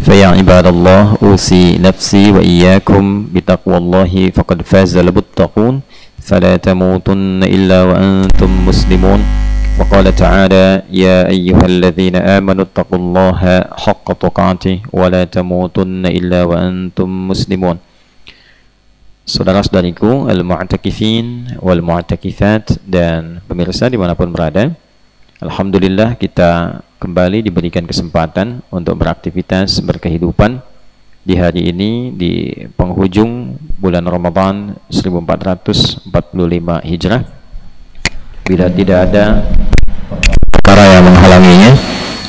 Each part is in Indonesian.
فيا عباد الله أوصي نفسي وإياكم بتقوى الله فقد فاز المتقون فلا تموتن إلا وأنتم مسلمون وقال تعالى يا أيها الذين آمنوا اتقوا الله حق تقاته ولا تموتن إلا وأنتم مسلمون Saudara-saudariku, al-mu'atakifin, wal-mu'atakifat, dan pemirsa dimanapun berada, Alhamdulillah kita kembali diberikan kesempatan untuk beraktivitas berkehidupan di hari ini di penghujung bulan Ramadan 1445 Hijrah bila tidak ada perkara yang menghalanginya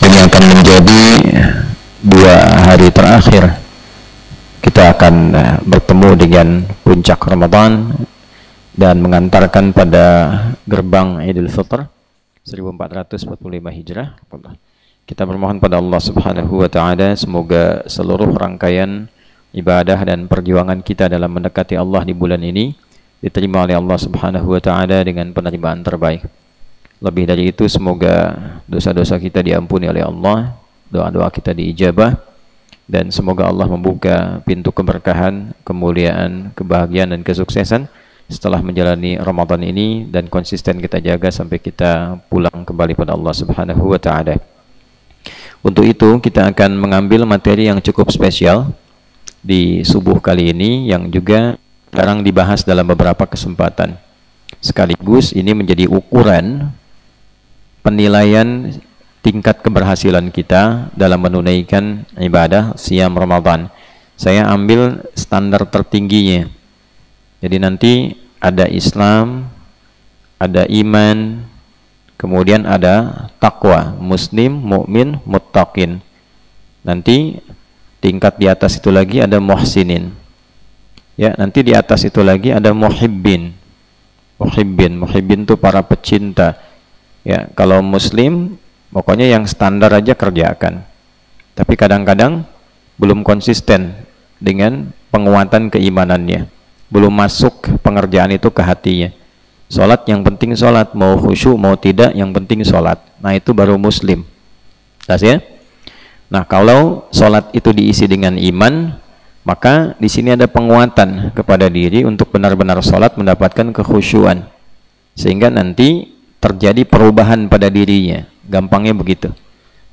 ini akan menjadi dua hari terakhir kita akan eh, bertemu dengan puncak Ramadan dan mengantarkan pada gerbang Idul Fitri 1445 Hijrah. Kita bermohon pada Allah Subhanahu wa taala semoga seluruh rangkaian ibadah dan perjuangan kita dalam mendekati Allah di bulan ini diterima oleh Allah Subhanahu wa taala dengan penerimaan terbaik. Lebih dari itu semoga dosa-dosa kita diampuni oleh Allah, doa-doa kita diijabah dan semoga Allah membuka pintu keberkahan, kemuliaan, kebahagiaan dan kesuksesan setelah menjalani Ramadan ini dan konsisten kita jaga sampai kita pulang kembali pada Allah Subhanahu wa taala. Untuk itu kita akan mengambil materi yang cukup spesial di subuh kali ini yang juga sekarang dibahas dalam beberapa kesempatan. Sekaligus ini menjadi ukuran penilaian tingkat keberhasilan kita dalam menunaikan ibadah siam Ramadan. Saya ambil standar tertingginya. Jadi nanti ada Islam, ada iman, kemudian ada takwa, muslim, mukmin, muttaqin. Nanti tingkat di atas itu lagi ada muhsinin. Ya, nanti di atas itu lagi ada muhibbin. Muhibbin, muhibbin itu para pecinta. Ya, kalau muslim pokoknya yang standar aja kerjakan. Tapi kadang-kadang belum konsisten dengan penguatan keimanannya belum masuk pengerjaan itu ke hatinya Sholat yang penting sholat, mau khusyuk mau tidak yang penting sholat. Nah itu baru muslim. Tas ya? Nah kalau sholat itu diisi dengan iman, maka di sini ada penguatan kepada diri untuk benar-benar sholat mendapatkan kekhusyuan. Sehingga nanti terjadi perubahan pada dirinya. Gampangnya begitu.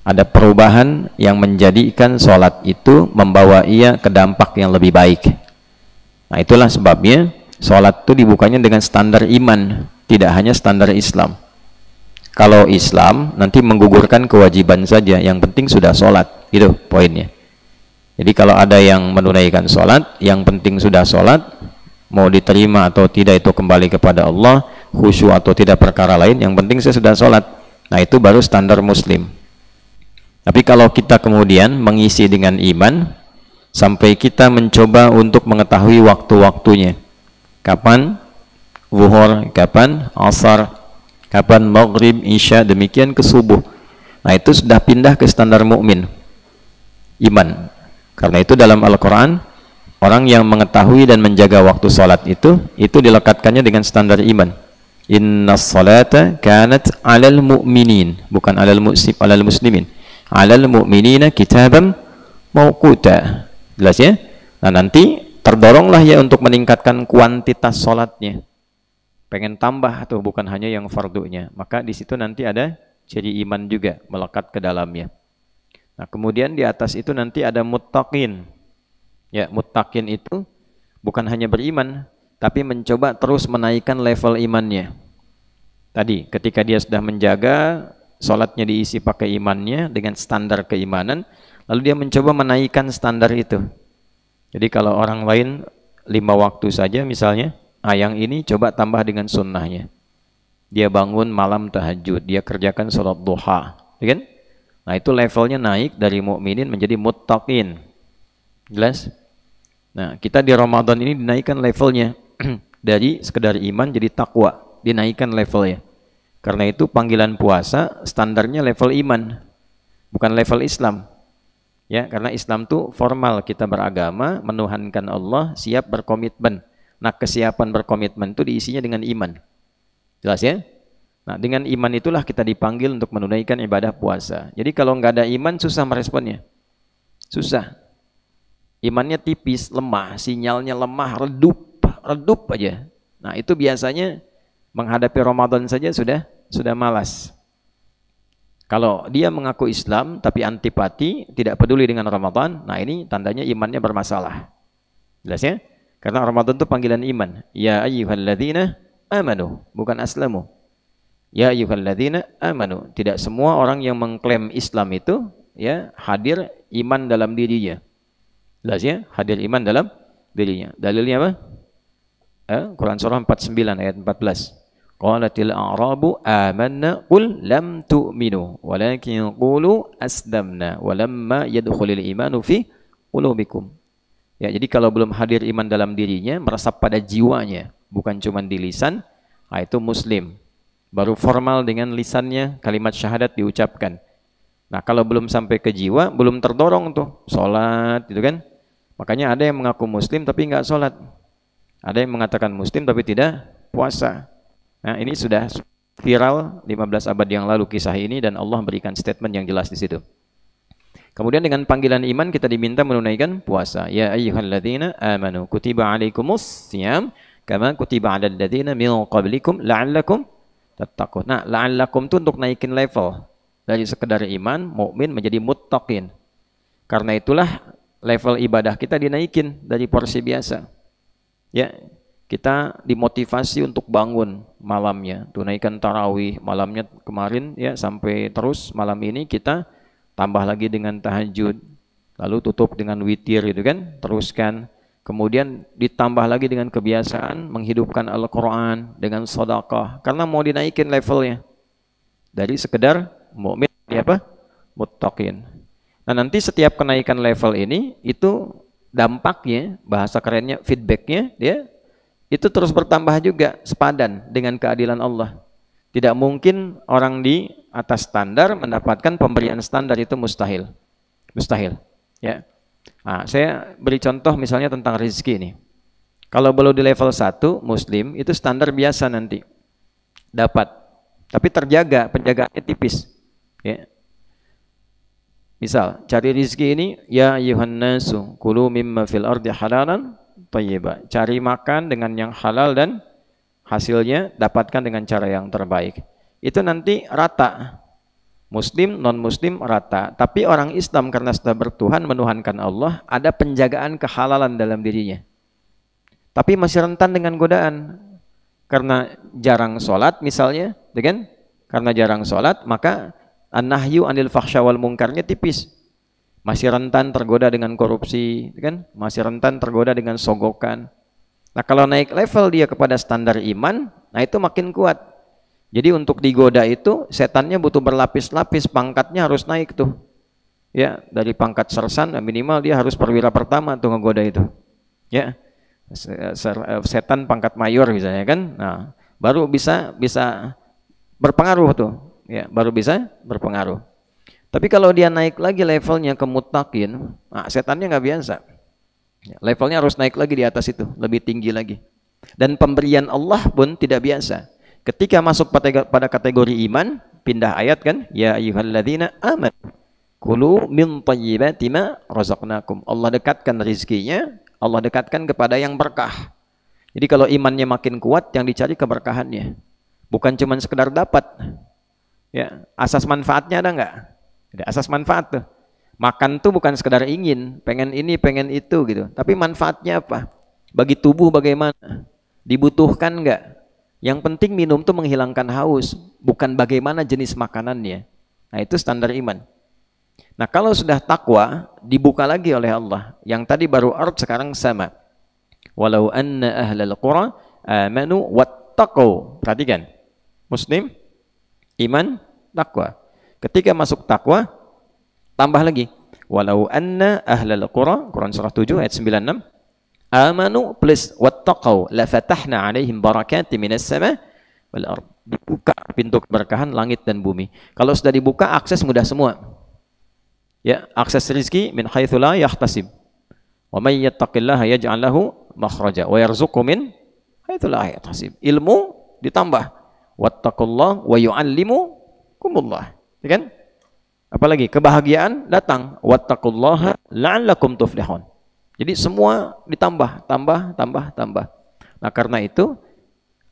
Ada perubahan yang menjadikan sholat itu membawa ia ke dampak yang lebih baik. Nah itulah sebabnya sholat itu dibukanya dengan standar iman, tidak hanya standar Islam. Kalau Islam nanti menggugurkan kewajiban saja, yang penting sudah sholat, itu poinnya. Jadi kalau ada yang menunaikan sholat, yang penting sudah sholat, mau diterima atau tidak itu kembali kepada Allah, khusyuk atau tidak perkara lain, yang penting saya sudah sholat. Nah itu baru standar muslim. Tapi kalau kita kemudian mengisi dengan iman, sampai kita mencoba untuk mengetahui waktu-waktunya. Kapan wuhur, kapan asar, kapan maghrib, isya, demikian ke subuh. Nah, itu sudah pindah ke standar mukmin. Iman. Karena itu dalam Al-Qur'an orang yang mengetahui dan menjaga waktu solat itu itu dilekatkannya dengan standar iman. Inna salata kanat alal mu'minin bukan alal muslim alal muslimin alal mu'minina mau mawkuta Jelas ya? Nah nanti terdoronglah ya untuk meningkatkan kuantitas sholatnya. Pengen tambah tuh bukan hanya yang fardunya. Maka di situ nanti ada jadi iman juga melekat ke dalamnya. Nah kemudian di atas itu nanti ada muttaqin. Ya muttaqin itu bukan hanya beriman, tapi mencoba terus menaikkan level imannya. Tadi ketika dia sudah menjaga sholatnya diisi pakai imannya dengan standar keimanan, Lalu dia mencoba menaikkan standar itu. Jadi kalau orang lain lima waktu saja misalnya, ayang ah, ini coba tambah dengan sunnahnya. Dia bangun malam tahajud, dia kerjakan sholat duha, ya kan? Nah itu levelnya naik dari mukminin menjadi muttaqin. Jelas? Nah kita di Ramadan ini dinaikkan levelnya dari sekedar iman jadi takwa, dinaikkan levelnya. Karena itu panggilan puasa standarnya level iman, bukan level Islam. Ya, karena Islam itu formal kita beragama, menuhankan Allah, siap berkomitmen. Nah, kesiapan berkomitmen itu diisinya dengan iman. Jelas ya? Nah, dengan iman itulah kita dipanggil untuk menunaikan ibadah puasa. Jadi kalau nggak ada iman susah meresponnya. Susah. Imannya tipis, lemah, sinyalnya lemah, redup, redup aja. Nah, itu biasanya menghadapi Ramadan saja sudah sudah malas. Kalau dia mengaku Islam tapi antipati, tidak peduli dengan Ramadan, nah ini tandanya imannya bermasalah. Jelas ya? Karena Ramadan itu panggilan iman. Ya ayyuhalladzina amanu, bukan aslamu. Ya ayyuhalladzina amanu. Tidak semua orang yang mengklaim Islam itu ya hadir iman dalam dirinya. Jelas ya? Hadir iman dalam dirinya. Dalilnya apa? Eh, Quran surah 49 ayat 14. Qalatil a'rabu amanna qul lam tu'minu walakin qulu aslamna walamma yadkhulul imanu fi qulubikum. Ya, jadi kalau belum hadir iman dalam dirinya, meresap pada jiwanya, bukan cuma di lisan, nah itu muslim. Baru formal dengan lisannya kalimat syahadat diucapkan. Nah, kalau belum sampai ke jiwa, belum terdorong tuh salat gitu kan. Makanya ada yang mengaku muslim tapi enggak salat. Ada yang mengatakan muslim tapi tidak puasa. Nah, ini sudah viral 15 abad yang lalu kisah ini dan Allah berikan statement yang jelas di situ. Kemudian dengan panggilan iman kita diminta menunaikan puasa. Ya ayyuhalladzina amanu kutiba alaikumus siyam kama kutiba alal ladzina min qablikum la'allakum tattaqun. Nah, la'allakum itu untuk naikin level dari sekedar iman mukmin menjadi muttaqin. Karena itulah level ibadah kita dinaikin dari porsi biasa. Ya, kita dimotivasi untuk bangun malamnya tunaikan tarawih malamnya kemarin ya sampai terus malam ini kita tambah lagi dengan tahajud lalu tutup dengan witir gitu kan teruskan kemudian ditambah lagi dengan kebiasaan menghidupkan Al-Quran dengan sodakah karena mau dinaikin levelnya dari sekedar mukmin ya apa muttaqin nah nanti setiap kenaikan level ini itu dampaknya bahasa kerennya feedbacknya dia ya, itu terus bertambah juga sepadan dengan keadilan Allah. Tidak mungkin orang di atas standar mendapatkan pemberian standar itu mustahil. Mustahil, ya. Nah, saya beri contoh misalnya tentang rezeki ini. Kalau belum di level 1 muslim itu standar biasa nanti dapat. Tapi terjaga, penjagaannya tipis. Ya. Misal, cari rezeki ini ya yuhannasu kulu mimma fil ardi halalan tayyibah. Cari makan dengan yang halal dan hasilnya dapatkan dengan cara yang terbaik. Itu nanti rata. Muslim, non-muslim rata. Tapi orang Islam karena sudah bertuhan menuhankan Allah, ada penjagaan kehalalan dalam dirinya. Tapi masih rentan dengan godaan. Karena jarang sholat misalnya, kan? Karena jarang sholat, maka an-nahyu anil fahsya mungkarnya tipis masih rentan tergoda dengan korupsi, kan? Masih rentan tergoda dengan sogokan. Nah, kalau naik level dia kepada standar iman, nah itu makin kuat. Jadi untuk digoda itu setannya butuh berlapis-lapis, pangkatnya harus naik tuh. Ya, dari pangkat sersan nah minimal dia harus perwira pertama tuh ngegoda itu. Ya. Eh, setan pangkat mayor misalnya kan. Nah, baru bisa bisa berpengaruh tuh. Ya, baru bisa berpengaruh. Tapi kalau dia naik lagi levelnya ke mutakin, nah setannya nggak biasa. Ya, levelnya harus naik lagi di atas itu, lebih tinggi lagi. Dan pemberian Allah pun tidak biasa. Ketika masuk pada kategori iman, pindah ayat kan, ya ayyuhalladzina aman. Kulu min tayyibati ma razaqnakum. Allah dekatkan rizkinya, Allah dekatkan kepada yang berkah. Jadi kalau imannya makin kuat, yang dicari keberkahannya. Bukan cuma sekedar dapat. Ya, asas manfaatnya ada enggak? Ada asas manfaat tuh. Makan tuh bukan sekedar ingin, pengen ini, pengen itu gitu. Tapi manfaatnya apa? Bagi tubuh bagaimana? Dibutuhkan enggak? Yang penting minum tuh menghilangkan haus, bukan bagaimana jenis makanannya. Nah, itu standar iman. Nah, kalau sudah takwa, dibuka lagi oleh Allah. Yang tadi baru arab sekarang sama. Walau anna ahlal qura amanu wattaqu. Perhatikan. Muslim, iman, takwa. Ketika masuk takwa, tambah lagi. Walau anna ahlal qura, Quran surah 7 ayat 96, amanu plus wattaqau la fatahna alaihim barakati minas sama wal Dibuka pintu keberkahan langit dan bumi. Kalau sudah dibuka, akses mudah semua. Ya, akses rizki min haitsu la yahtasib. Wa may yattaqillaha yaj'al lahu makhraja wa yarzuqhu min haitsu la yahtasib. Ilmu ditambah. Wattaqullah wa kumullah. Ya kan? Apalagi kebahagiaan datang wattaqullaha la'allakum tuflihun. Jadi semua ditambah, tambah, tambah, tambah. Nah, karena itu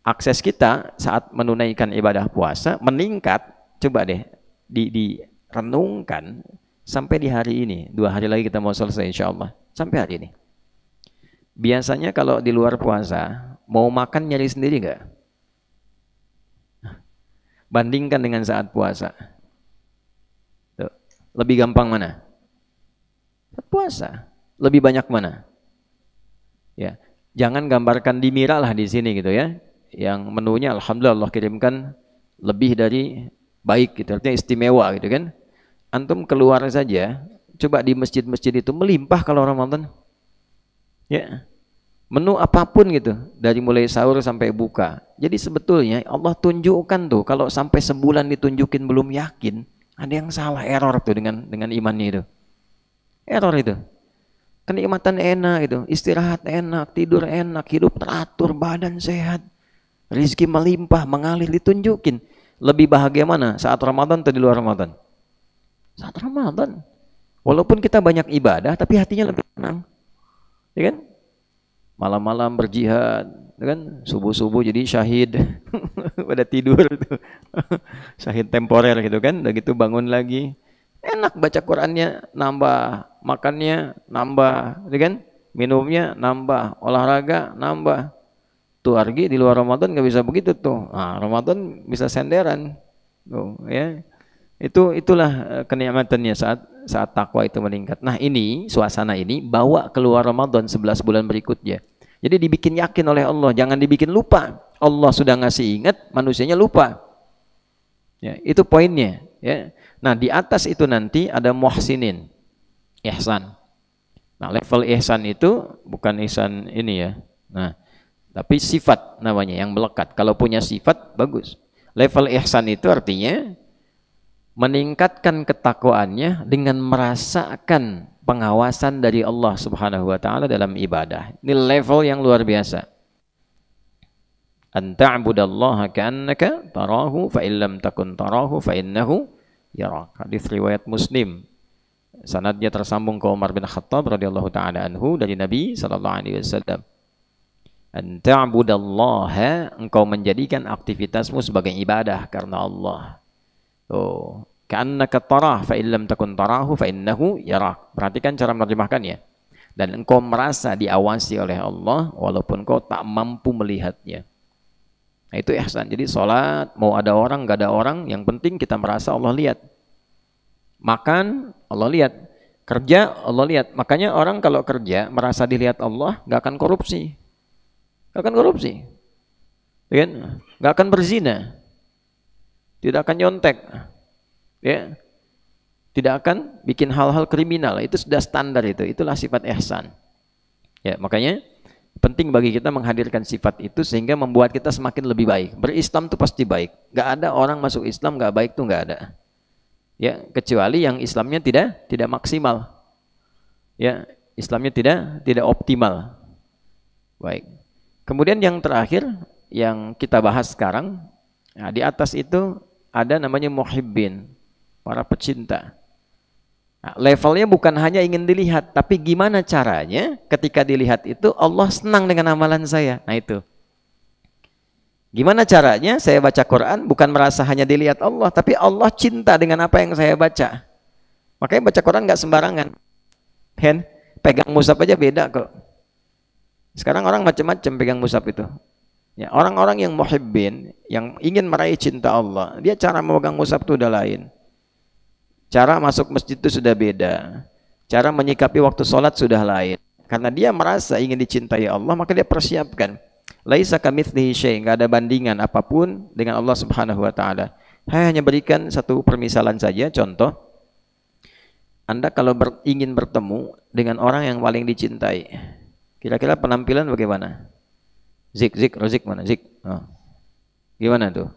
akses kita saat menunaikan ibadah puasa meningkat. Coba deh di renungkan sampai di hari ini. Dua hari lagi kita mau selesai insya Allah. Sampai hari ini. Biasanya kalau di luar puasa, mau makan nyari sendiri nggak? Bandingkan dengan saat puasa lebih gampang mana? Puasa. Lebih banyak mana? Ya, jangan gambarkan di Mira lah di sini gitu ya. Yang menunya alhamdulillah Allah kirimkan lebih dari baik gitu artinya istimewa gitu kan. Antum keluar saja, coba di masjid-masjid itu melimpah kalau Ramadan. Ya. Menu apapun gitu, dari mulai sahur sampai buka. Jadi sebetulnya Allah tunjukkan tuh kalau sampai sebulan ditunjukin belum yakin, ada yang salah error tuh dengan dengan imannya itu. Error itu. Kenikmatan enak itu, istirahat enak, tidur enak, hidup teratur, badan sehat, rizki melimpah, mengalir, ditunjukin. Lebih bahagia mana? Saat Ramadan atau di luar Ramadan? Saat Ramadan. Walaupun kita banyak ibadah, tapi hatinya lebih tenang. Ya kan? malam-malam berjihad ya kan subuh-subuh jadi syahid pada tidur itu, syahid temporer gitu kan udah gitu bangun lagi enak baca Qurannya nambah makannya nambah gitu kan minumnya nambah olahraga nambah tuh argi di luar Ramadan nggak bisa begitu tuh nah, Ramadan bisa senderan tuh ya itu itulah eh, kenikmatannya saat saat takwa itu meningkat. Nah, ini suasana ini bawa keluar Ramadan 11 bulan berikutnya. Jadi dibikin yakin oleh Allah, jangan dibikin lupa. Allah sudah ngasih ingat, manusianya lupa. Ya, itu poinnya, ya. Nah, di atas itu nanti ada muhsinin, ihsan. Nah, level ihsan itu bukan ihsan ini ya. Nah, tapi sifat namanya yang melekat. Kalau punya sifat bagus. Level ihsan itu artinya meningkatkan ketakwaannya dengan merasakan pengawasan dari Allah Subhanahu wa taala dalam ibadah. Ini level yang luar biasa. An ta'budallaha ka'annaka tarahu fa illam takun tarahu fa innahu yarak. Hadis riwayat Muslim. Sanadnya tersambung ke Umar bin Khattab radhiyallahu taala anhu dari Nabi sallallahu alaihi wasallam. An ta'budallaha engkau menjadikan aktivitasmu sebagai ibadah karena Allah Oh, karena tarah fa'ilam illam takun tarahu fa innahu yarak. Perhatikan cara menerjemahkannya. Dan engkau merasa diawasi oleh Allah walaupun kau tak mampu melihatnya. Nah, itu ihsan. Jadi sholat mau ada orang gak ada orang, yang penting kita merasa Allah lihat. Makan Allah lihat, kerja Allah lihat. Makanya orang kalau kerja merasa dilihat Allah gak akan korupsi, gak akan korupsi, iya kan? akan berzina, tidak akan nyontek ya tidak akan bikin hal-hal kriminal itu sudah standar itu itulah sifat ihsan ya makanya penting bagi kita menghadirkan sifat itu sehingga membuat kita semakin lebih baik. Berislam itu pasti baik. Gak ada orang masuk Islam gak baik tuh gak ada. Ya, kecuali yang Islamnya tidak tidak maksimal. Ya, Islamnya tidak tidak optimal. Baik. Kemudian yang terakhir yang kita bahas sekarang Nah, di atas itu ada namanya muhibbin, para pecinta. Nah, levelnya bukan hanya ingin dilihat, tapi gimana caranya ketika dilihat itu Allah senang dengan amalan saya. Nah itu. Gimana caranya saya baca Quran bukan merasa hanya dilihat Allah, tapi Allah cinta dengan apa yang saya baca. Makanya baca Quran nggak sembarangan. Hen, pegang musab aja beda kok. Sekarang orang macam-macam pegang musab itu. Ya, orang-orang yang muhibbin, yang ingin meraih cinta Allah, dia cara memegang musab itu sudah lain. Cara masuk masjid itu sudah beda. Cara menyikapi waktu sholat sudah lain. Karena dia merasa ingin dicintai Allah, maka dia persiapkan. Laisa kamitslihi syai, enggak ada bandingan apapun dengan Allah Subhanahu wa taala. Saya hanya berikan satu permisalan saja, contoh. Anda kalau ber, ingin bertemu dengan orang yang paling dicintai, kira-kira penampilan bagaimana? Zik, zik, rozik oh, mana? Zik. Oh. Gimana tuh?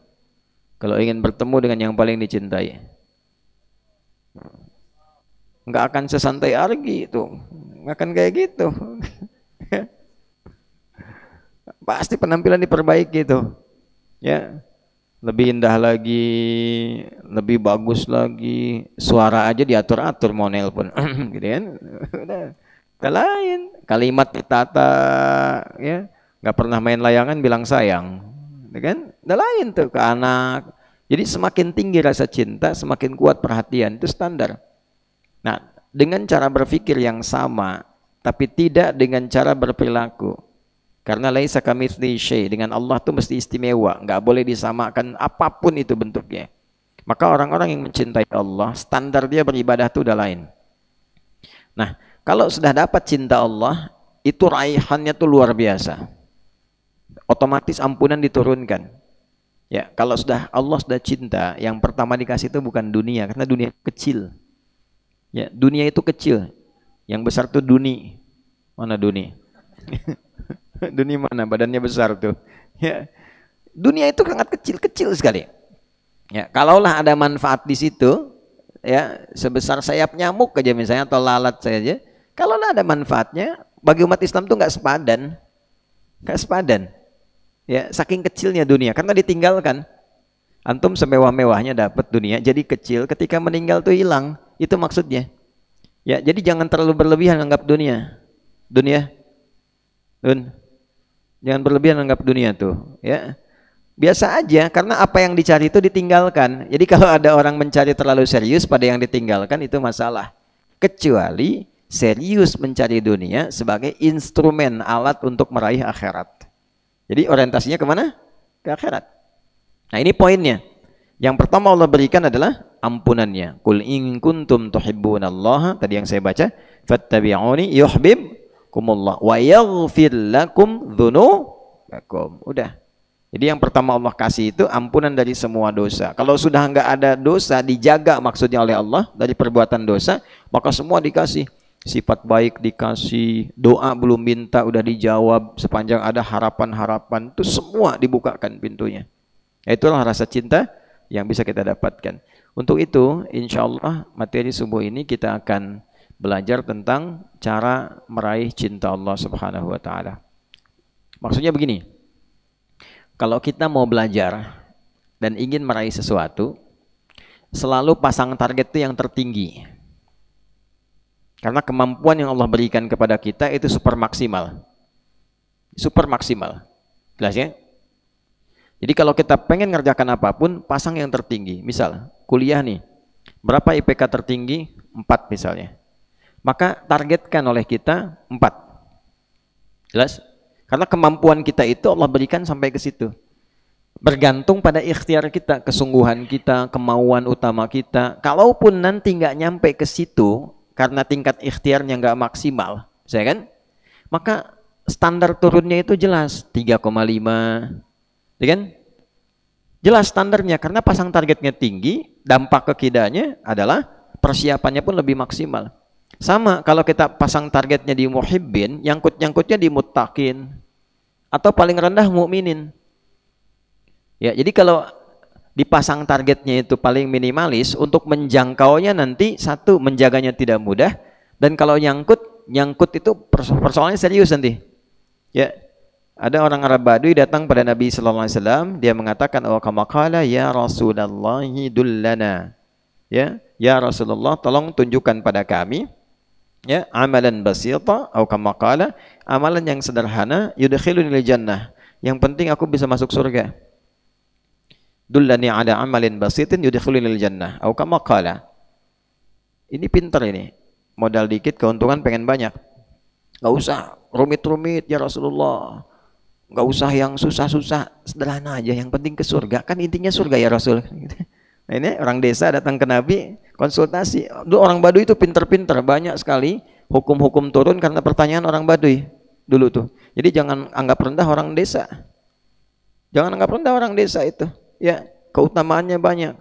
Kalau ingin bertemu dengan yang paling dicintai. Enggak akan sesantai argi itu. Enggak akan kayak gitu. Pasti penampilan diperbaiki itu. Ya. Lebih indah lagi, lebih bagus lagi. Suara aja diatur-atur mau nelpon. gitu kan. Udah. kalimat ditata ya nggak pernah main layangan bilang sayang ya kan udah lain tuh ke anak jadi semakin tinggi rasa cinta semakin kuat perhatian itu standar nah dengan cara berpikir yang sama tapi tidak dengan cara berperilaku karena laisa kami syai dengan Allah tuh mesti istimewa nggak boleh disamakan apapun itu bentuknya maka orang-orang yang mencintai Allah standar dia beribadah tuh udah lain nah kalau sudah dapat cinta Allah itu raihannya tuh luar biasa otomatis ampunan diturunkan. Ya, kalau sudah Allah sudah cinta, yang pertama dikasih itu bukan dunia karena dunia kecil. Ya, dunia itu kecil. Yang besar tuh duni. Mana duni? duni mana? Badannya besar tuh. Ya. Dunia itu sangat kecil-kecil sekali. Ya, kalaulah ada manfaat di situ, ya sebesar sayap nyamuk aja misalnya atau lalat saja, kalaulah ada manfaatnya, bagi umat Islam tuh nggak sepadan, nggak sepadan. Ya, saking kecilnya dunia karena ditinggalkan. Antum semewah-mewahnya dapat dunia jadi kecil ketika meninggal tuh hilang. Itu maksudnya. Ya, jadi jangan terlalu berlebihan anggap dunia. Dunia. Dun. Jangan berlebihan anggap dunia tuh, ya. Biasa aja karena apa yang dicari itu ditinggalkan. Jadi kalau ada orang mencari terlalu serius pada yang ditinggalkan itu masalah. Kecuali serius mencari dunia sebagai instrumen alat untuk meraih akhirat. Jadi orientasinya kemana? Ke akhirat. Nah ini poinnya. Yang pertama Allah berikan adalah ampunannya. Kul in kuntum Allah. tadi yang saya baca, fattabi'uni kumullah wa yaghfir lakum dzunubakum. Udah. Jadi yang pertama Allah kasih itu ampunan dari semua dosa. Kalau sudah enggak ada dosa dijaga maksudnya oleh Allah dari perbuatan dosa, maka semua dikasih sifat baik dikasih, doa belum minta udah dijawab, sepanjang ada harapan-harapan itu semua dibukakan pintunya. Itulah rasa cinta yang bisa kita dapatkan. Untuk itu, insya Allah materi subuh ini kita akan belajar tentang cara meraih cinta Allah Subhanahu wa taala. Maksudnya begini. Kalau kita mau belajar dan ingin meraih sesuatu, selalu pasang target itu yang tertinggi. Karena kemampuan yang Allah berikan kepada kita itu super maksimal. Super maksimal. Jelas ya? Jadi kalau kita pengen ngerjakan apapun, pasang yang tertinggi. Misal, kuliah nih, berapa IPK tertinggi? empat misalnya. Maka targetkan oleh kita empat, Jelas? Karena kemampuan kita itu Allah berikan sampai ke situ. Bergantung pada ikhtiar kita, kesungguhan kita, kemauan utama kita. Kalaupun nanti nggak nyampe ke situ, karena tingkat ikhtiarnya nggak maksimal, saya kan? Maka standar turunnya itu jelas 3,5, ya kan? Jelas standarnya karena pasang targetnya tinggi, dampak kekidanya adalah persiapannya pun lebih maksimal. Sama kalau kita pasang targetnya di muhibbin, nyangkut-nyangkutnya di mutakin, atau paling rendah mukminin. Ya, jadi kalau dipasang targetnya itu paling minimalis untuk menjangkaunya nanti satu menjaganya tidak mudah dan kalau nyangkut nyangkut itu persoalannya serius nanti ya ada orang Arab Badui datang pada Nabi sallallahu alaihi wasallam dia mengatakan oh kamakala ya Rasulullah dullana ya ya Rasulullah tolong tunjukkan pada kami ya amalan basita atau kamakala amalan yang sederhana yudkhiluni jannah yang penting aku bisa masuk surga dullani ala amalin basitin yudkhilunil jannah au kama qala ini pintar ini modal dikit keuntungan pengen banyak nggak usah rumit-rumit ya Rasulullah nggak usah yang susah-susah sederhana aja yang penting ke surga kan intinya surga ya Rasul nah ini orang desa datang ke Nabi konsultasi dulu orang Baduy itu pinter-pinter banyak sekali hukum-hukum turun karena pertanyaan orang Baduy dulu tuh jadi jangan anggap rendah orang desa jangan anggap rendah orang desa itu ya keutamaannya banyak.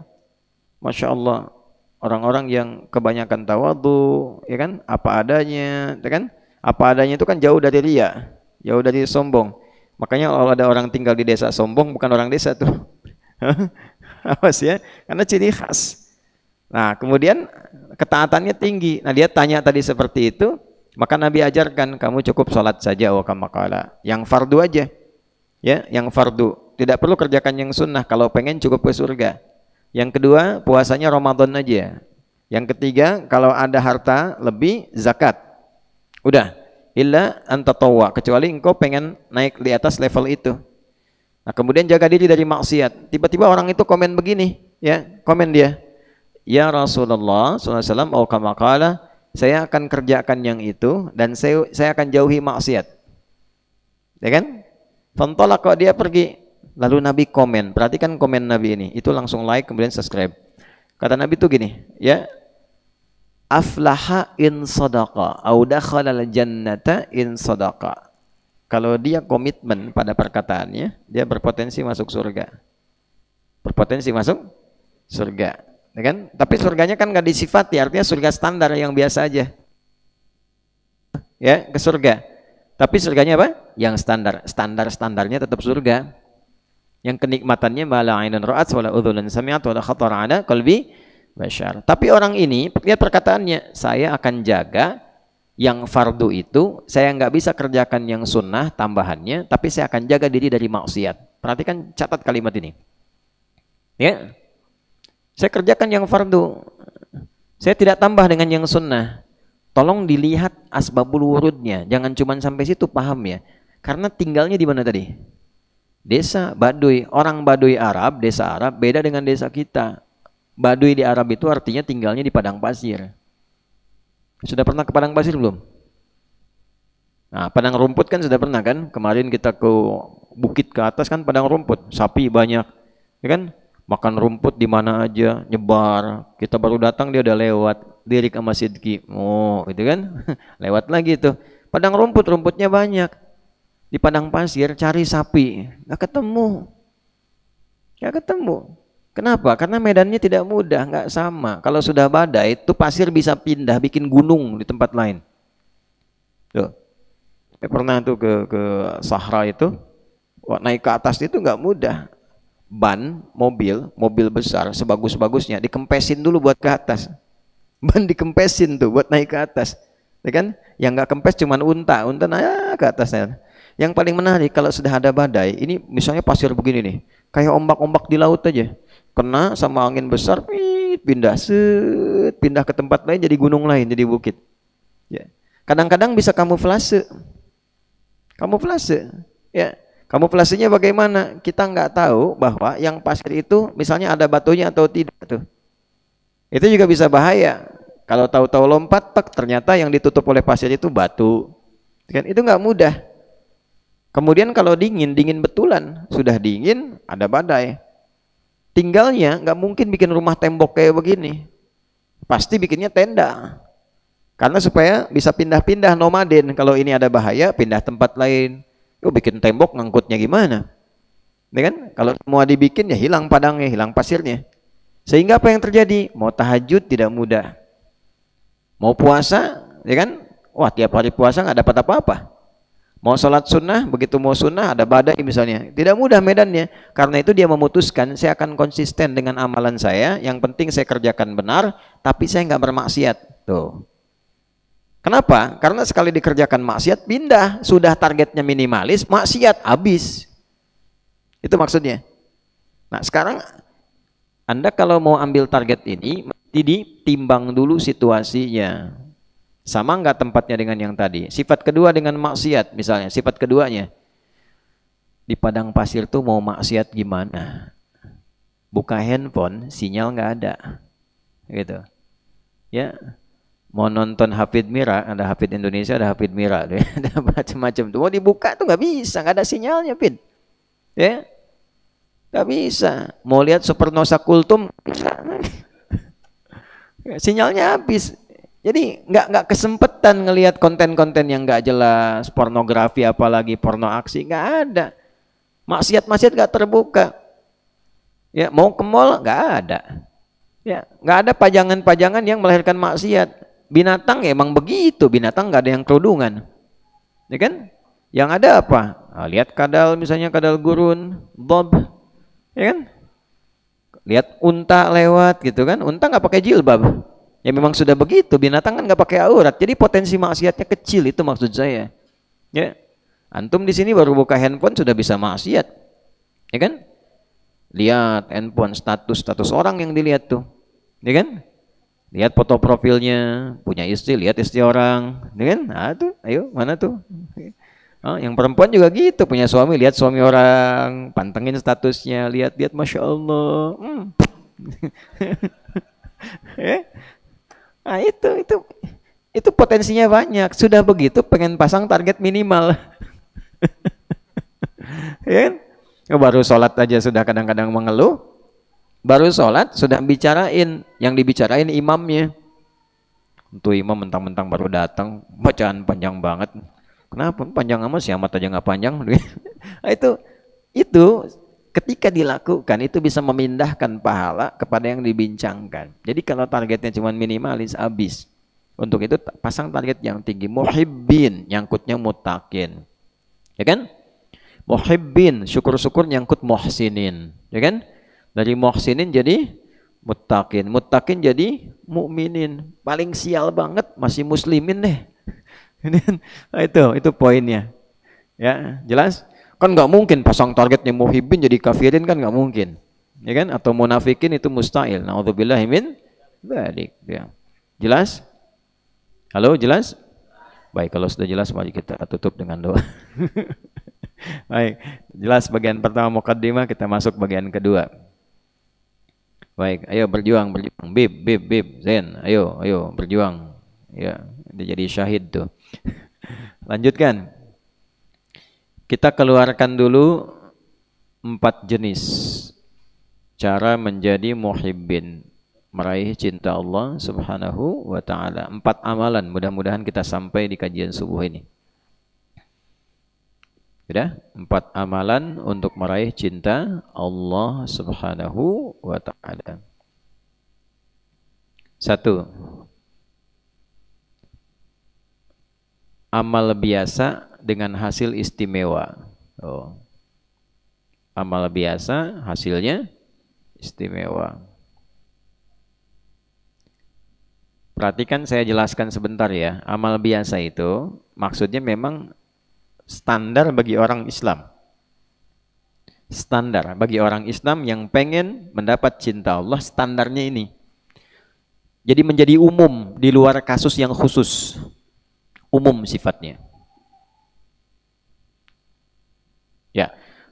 Masya Allah orang-orang yang kebanyakan tawadu, ya kan, apa adanya, ya kan, apa adanya itu kan jauh dari ria, jauh dari sombong. Makanya kalau ada orang tinggal di desa sombong, bukan orang desa tuh. Awas ya, karena ciri khas. Nah, kemudian ketaatannya tinggi. Nah, dia tanya tadi seperti itu, maka Nabi ajarkan kamu cukup sholat saja wakamakala, Yang fardu aja. Ya, yang fardu tidak perlu kerjakan yang sunnah kalau pengen cukup ke surga. Yang kedua, puasanya Ramadan aja. Yang ketiga, kalau ada harta lebih zakat. Udah, illa antatawa kecuali engkau pengen naik di atas level itu. Nah, kemudian jaga diri dari maksiat. Tiba-tiba orang itu komen begini, ya, komen dia. Ya Rasulullah SAW, kala, saya akan kerjakan yang itu dan saya saya akan jauhi maksiat. Ya kan? Fantolak kok dia pergi Lalu Nabi komen, perhatikan komen Nabi ini. Itu langsung like kemudian subscribe. Kata Nabi itu gini, ya. Aflaha in sadaqa au dakhala jannata in sadaqa. Kalau dia komitmen pada perkataannya, ya, dia berpotensi masuk surga. Berpotensi masuk surga, ya kan? Tapi surganya kan nggak disifati, artinya surga standar yang biasa aja. Ya, ke surga. Tapi surganya apa? Yang standar. Standar-standarnya tetap surga yang kenikmatannya bala ainun ra'at wala udhunun sami'at wala khatar ala qalbi bashar. Tapi orang ini lihat perkataannya, saya akan jaga yang fardu itu, saya nggak bisa kerjakan yang sunnah tambahannya, tapi saya akan jaga diri dari maksiat. Perhatikan catat kalimat ini. Ya. Saya kerjakan yang fardu. Saya tidak tambah dengan yang sunnah. Tolong dilihat asbabul wurudnya, jangan cuma sampai situ paham ya. Karena tinggalnya di mana tadi? Desa Baduy, orang Baduy Arab, desa Arab beda dengan desa kita. Baduy di Arab itu artinya tinggalnya di padang pasir. Sudah pernah ke padang pasir belum? Nah, padang rumput kan sudah pernah kan? Kemarin kita ke bukit ke atas kan padang rumput, sapi banyak, ya kan? Makan rumput di mana aja, nyebar. Kita baru datang dia udah lewat, lirik sama Sidki. Oh, gitu kan? lewat lagi tuh. Padang rumput, rumputnya banyak di padang pasir cari sapi, nggak ketemu, nggak ketemu. Kenapa? Karena medannya tidak mudah, nggak sama. Kalau sudah badai, itu pasir bisa pindah, bikin gunung di tempat lain. Tuh. eh, pernah tuh ke, ke Sahara itu, Wah, naik ke atas itu nggak mudah. Ban, mobil, mobil besar, sebagus-bagusnya, dikempesin dulu buat ke atas. Ban dikempesin tuh buat naik ke atas. Ya kan? Yang nggak kempes cuman unta, unta naik ke atasnya kan? Yang paling menarik kalau sudah ada badai, ini misalnya pasir begini nih, kayak ombak-ombak di laut aja. Kena sama angin besar, pindah, set, pindah ke tempat lain jadi gunung lain, jadi bukit. Ya. Kadang-kadang bisa kamuflase. Kamuflase. Ya. Kamuflasenya bagaimana? Kita nggak tahu bahwa yang pasir itu misalnya ada batunya atau tidak tuh. Itu juga bisa bahaya. Kalau tahu-tahu lompat, ternyata yang ditutup oleh pasir itu batu. Kan itu nggak mudah Kemudian kalau dingin, dingin betulan, sudah dingin ada badai. Tinggalnya nggak mungkin bikin rumah tembok kayak begini. Pasti bikinnya tenda. Karena supaya bisa pindah-pindah nomaden. Kalau ini ada bahaya, pindah tempat lain. Yo bikin tembok ngangkutnya gimana? Ya kan? Kalau semua dibikin ya hilang padangnya, hilang pasirnya. Sehingga apa yang terjadi? Mau tahajud tidak mudah. Mau puasa, ya kan? Wah tiap hari puasa nggak dapat apa-apa Mau sholat sunnah, begitu mau sunnah ada badai misalnya. Tidak mudah medannya. Karena itu dia memutuskan, saya akan konsisten dengan amalan saya. Yang penting saya kerjakan benar, tapi saya nggak bermaksiat. Tuh. Kenapa? Karena sekali dikerjakan maksiat, pindah. Sudah targetnya minimalis, maksiat habis. Itu maksudnya. Nah sekarang Anda kalau mau ambil target ini, jadi timbang dulu situasinya. Sama nggak tempatnya dengan yang tadi? Sifat kedua dengan maksiat misalnya, sifat keduanya. Di padang pasir tuh mau maksiat gimana? Buka handphone, sinyal nggak ada. Gitu. Ya, mau nonton Hafid Mira, ada Hafid Indonesia, ada Hafid Mira, ada macam-macam tuh. Mau dibuka tuh nggak bisa, nggak ada sinyalnya, Pin. Ya, nggak bisa. Mau lihat Supernova Kultum, sinyalnya habis jadi nggak nggak kesempatan ngelihat konten-konten yang nggak jelas, pornografi apalagi porno aksi nggak ada. Maksiat-maksiat nggak terbuka. Ya mau ke mall nggak ada. Ya nggak ada pajangan-pajangan yang melahirkan maksiat. Binatang ya emang begitu, binatang nggak ada yang kerudungan, ya kan? Yang ada apa? Nah, lihat kadal misalnya kadal gurun, bob, ya kan? Lihat unta lewat gitu kan? Unta nggak pakai jilbab, Ya memang sudah begitu, binatang kan nggak pakai aurat. Jadi potensi maksiatnya kecil itu maksud saya. Ya. Antum di sini baru buka handphone sudah bisa maksiat. Ya kan? Lihat handphone status status orang yang dilihat tuh. Ya kan? Lihat foto profilnya, punya istri, lihat istri orang, ya kan? Nah, tuh, ayo mana tuh? Oh, yang perempuan juga gitu, punya suami, lihat suami orang, pantengin statusnya, lihat-lihat, masya Allah. Hmm. eh? Nah, itu itu itu potensinya banyak. Sudah begitu pengen pasang target minimal. ya kan? Baru sholat aja sudah kadang-kadang mengeluh. Baru sholat sudah bicarain yang dibicarain imamnya. Untuk imam mentang-mentang baru datang bacaan panjang banget. Kenapa panjang amat sih amat aja nggak panjang? Nah, itu itu ketika dilakukan itu bisa memindahkan pahala kepada yang dibincangkan. Jadi kalau targetnya cuma minimalis habis. Untuk itu pasang target yang tinggi. Muhibbin, nyangkutnya mutakin. Ya kan? Muhibbin, syukur-syukur nyangkut muhsinin. Ya kan? Dari muhsinin jadi mutakin. Mutakin jadi mukminin. Paling sial banget masih muslimin deh. Kan, nah, itu itu poinnya. Ya, jelas? Kan nggak mungkin pasang targetnya muhibbin jadi kafirin kan nggak mungkin. Ya kan? Atau munafikin itu mustahil. naudzubillah min balik Ya. Jelas? Halo, jelas? Baik, kalau sudah jelas mari kita tutup dengan doa. Baik, jelas bagian pertama mukaddimah kita masuk bagian kedua. Baik, ayo berjuang, berjuang. Bib, bib, bib, Zen. Ayo, ayo berjuang. Ya, dia jadi syahid tuh. Lanjutkan. Kita keluarkan dulu empat jenis cara menjadi muhibbin, meraih cinta Allah Subhanahu wa taala. Empat amalan, mudah-mudahan kita sampai di kajian subuh ini. Sudah? Empat amalan untuk meraih cinta Allah Subhanahu wa taala. Satu. Amal biasa dengan hasil istimewa. Oh. Amal biasa hasilnya istimewa. Perhatikan saya jelaskan sebentar ya. Amal biasa itu maksudnya memang standar bagi orang Islam. Standar bagi orang Islam yang pengen mendapat cinta Allah standarnya ini. Jadi menjadi umum di luar kasus yang khusus. Umum sifatnya.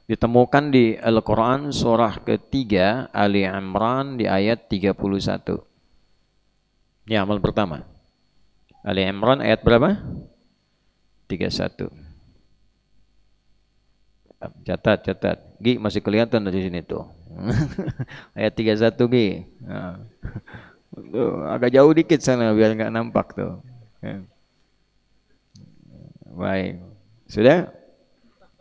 ditemukan di Al-Quran surah ketiga Ali Imran di ayat 31 ini amal pertama Ali Imran ayat berapa? 31 catat catat Gi masih kelihatan dari sini tuh ayat 31 Gi nah. tuh, agak jauh dikit sana biar nggak nampak tuh ya. baik sudah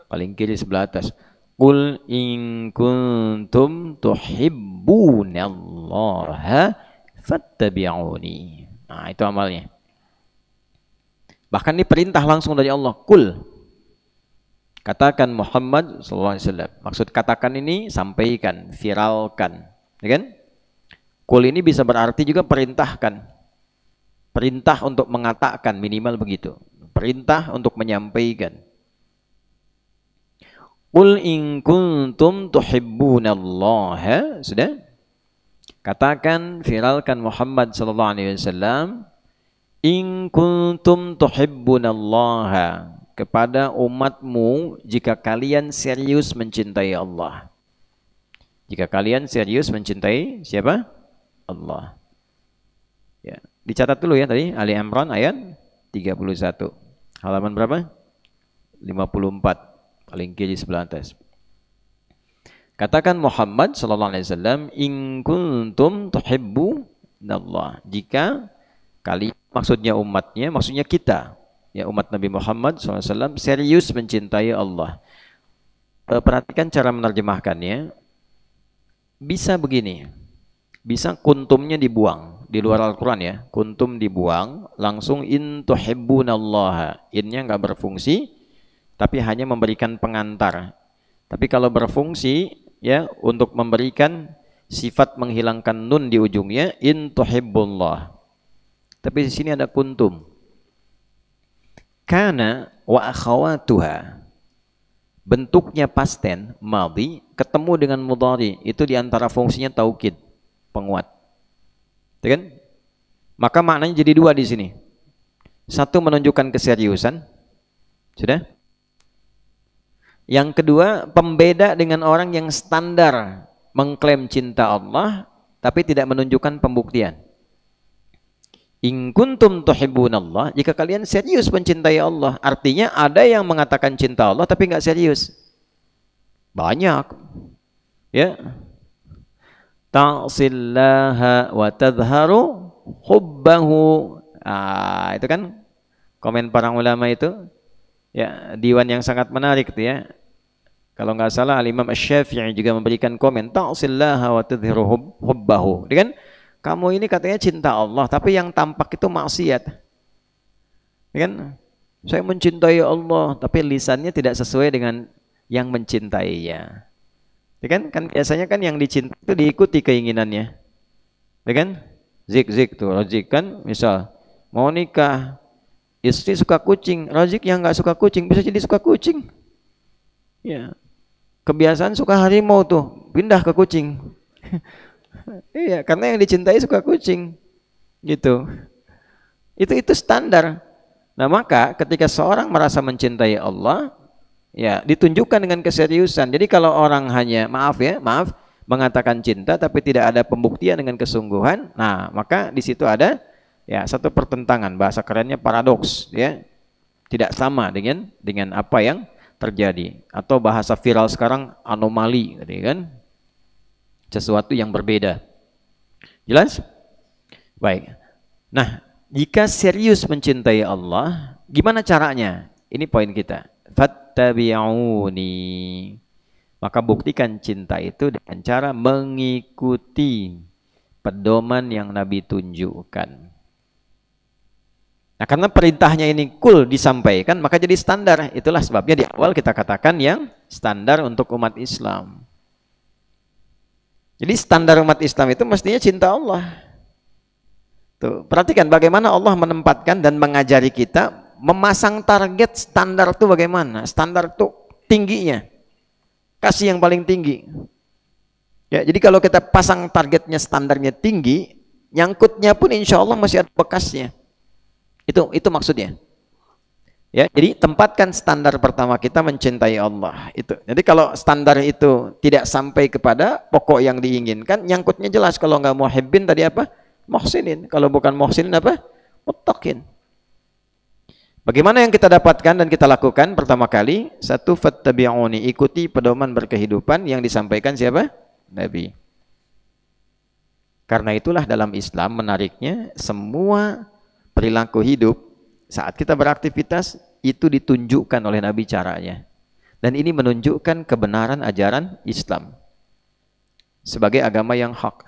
paling kiri sebelah atas Qul in kuntum tuhibbunallaha fattabi'uni. Nah, itu amalnya. Bahkan ini perintah langsung dari Allah, "Qul" Katakan Muhammad sallallahu alaihi wasallam. Maksud katakan ini sampaikan, viralkan, ya kan? Qul ini bisa berarti juga perintahkan. Perintah untuk mengatakan minimal begitu. Perintah untuk menyampaikan. Qul in kuntum tuhibbunallaha sudah katakan viralkan Muhammad sallallahu alaihi wasallam in kuntum tuhibbunallaha kepada umatmu jika kalian serius mencintai Allah jika kalian serius mencintai siapa Allah ya dicatat dulu ya tadi Ali Imran ayat 31 halaman berapa 54 paling kiri sebelah atas. Katakan Muhammad sallallahu alaihi wasallam in kuntum tuhibbu Allah. Jika kali maksudnya umatnya, maksudnya kita, ya umat Nabi Muhammad SAW serius mencintai Allah. Eh, perhatikan cara menerjemahkannya. Bisa begini, bisa kuntumnya dibuang di luar Al-Quran ya, kuntum dibuang, langsung in tuhibbunallaha. Innya nggak berfungsi, tapi hanya memberikan pengantar. Tapi kalau berfungsi ya untuk memberikan sifat menghilangkan nun di ujungnya in tuhibbullah. Tapi di sini ada kuntum. Kana wa akhawatuha. Bentuknya pasten madhi ketemu dengan mudhari, itu di antara fungsinya taukid, penguat. Ya kan? Maka maknanya jadi dua di sini. Satu menunjukkan keseriusan. Sudah? Yang kedua, pembeda dengan orang yang standar mengklaim cinta Allah tapi tidak menunjukkan pembuktian. In kuntum tuhibbunallah, jika kalian serius mencintai Allah, artinya ada yang mengatakan cinta Allah tapi nggak serius. Banyak. Ya. Ta'sillaha wa tadhharu hubbahu. Ah, itu kan komen para ulama itu ya diwan yang sangat menarik tuh ya kalau nggak salah Al Imam Asy-Syafi'i juga memberikan komen ta'sillaha wa tadhhiru hubbahu. kan kamu ini katanya cinta Allah tapi yang tampak itu maksiat. kan? Saya mencintai Allah tapi lisannya tidak sesuai dengan yang mencintainya. Ya kan? Kan biasanya kan yang dicintai itu diikuti keinginannya. kan? Zik zik tuh, zik kan misal mau nikah istri suka kucing, Razik yang nggak suka kucing bisa jadi suka kucing. Ya. Kebiasaan suka harimau tuh, pindah ke kucing. iya, karena yang dicintai suka kucing. Gitu. Itu itu standar. Nah, maka ketika seorang merasa mencintai Allah, ya, ditunjukkan dengan keseriusan. Jadi kalau orang hanya maaf ya, maaf mengatakan cinta tapi tidak ada pembuktian dengan kesungguhan, nah, maka di situ ada ya satu pertentangan bahasa kerennya paradoks ya tidak sama dengan dengan apa yang terjadi atau bahasa viral sekarang anomali gitu kan sesuatu yang berbeda jelas baik nah jika serius mencintai Allah gimana caranya ini poin kita fattabi'uni maka buktikan cinta itu dengan cara mengikuti pedoman yang Nabi tunjukkan Nah karena perintahnya ini kul disampaikan maka jadi standar. Itulah sebabnya di awal kita katakan yang standar untuk umat Islam. Jadi standar umat Islam itu mestinya cinta Allah. Tuh, perhatikan bagaimana Allah menempatkan dan mengajari kita memasang target standar itu bagaimana? Standar itu tingginya. Kasih yang paling tinggi. Ya, jadi kalau kita pasang targetnya standarnya tinggi, nyangkutnya pun insya Allah masih ada bekasnya. Itu itu maksudnya. Ya, jadi tempatkan standar pertama kita mencintai Allah itu. Jadi kalau standar itu tidak sampai kepada pokok yang diinginkan, nyangkutnya jelas kalau nggak muhibbin tadi apa? Muhsinin. Kalau bukan muhsinin apa? Muttaqin. Bagaimana yang kita dapatkan dan kita lakukan pertama kali? Satu fattabi'uni, ikuti pedoman berkehidupan yang disampaikan siapa? Nabi. Karena itulah dalam Islam menariknya semua perilaku hidup saat kita beraktivitas itu ditunjukkan oleh Nabi caranya. Dan ini menunjukkan kebenaran ajaran Islam sebagai agama yang hak.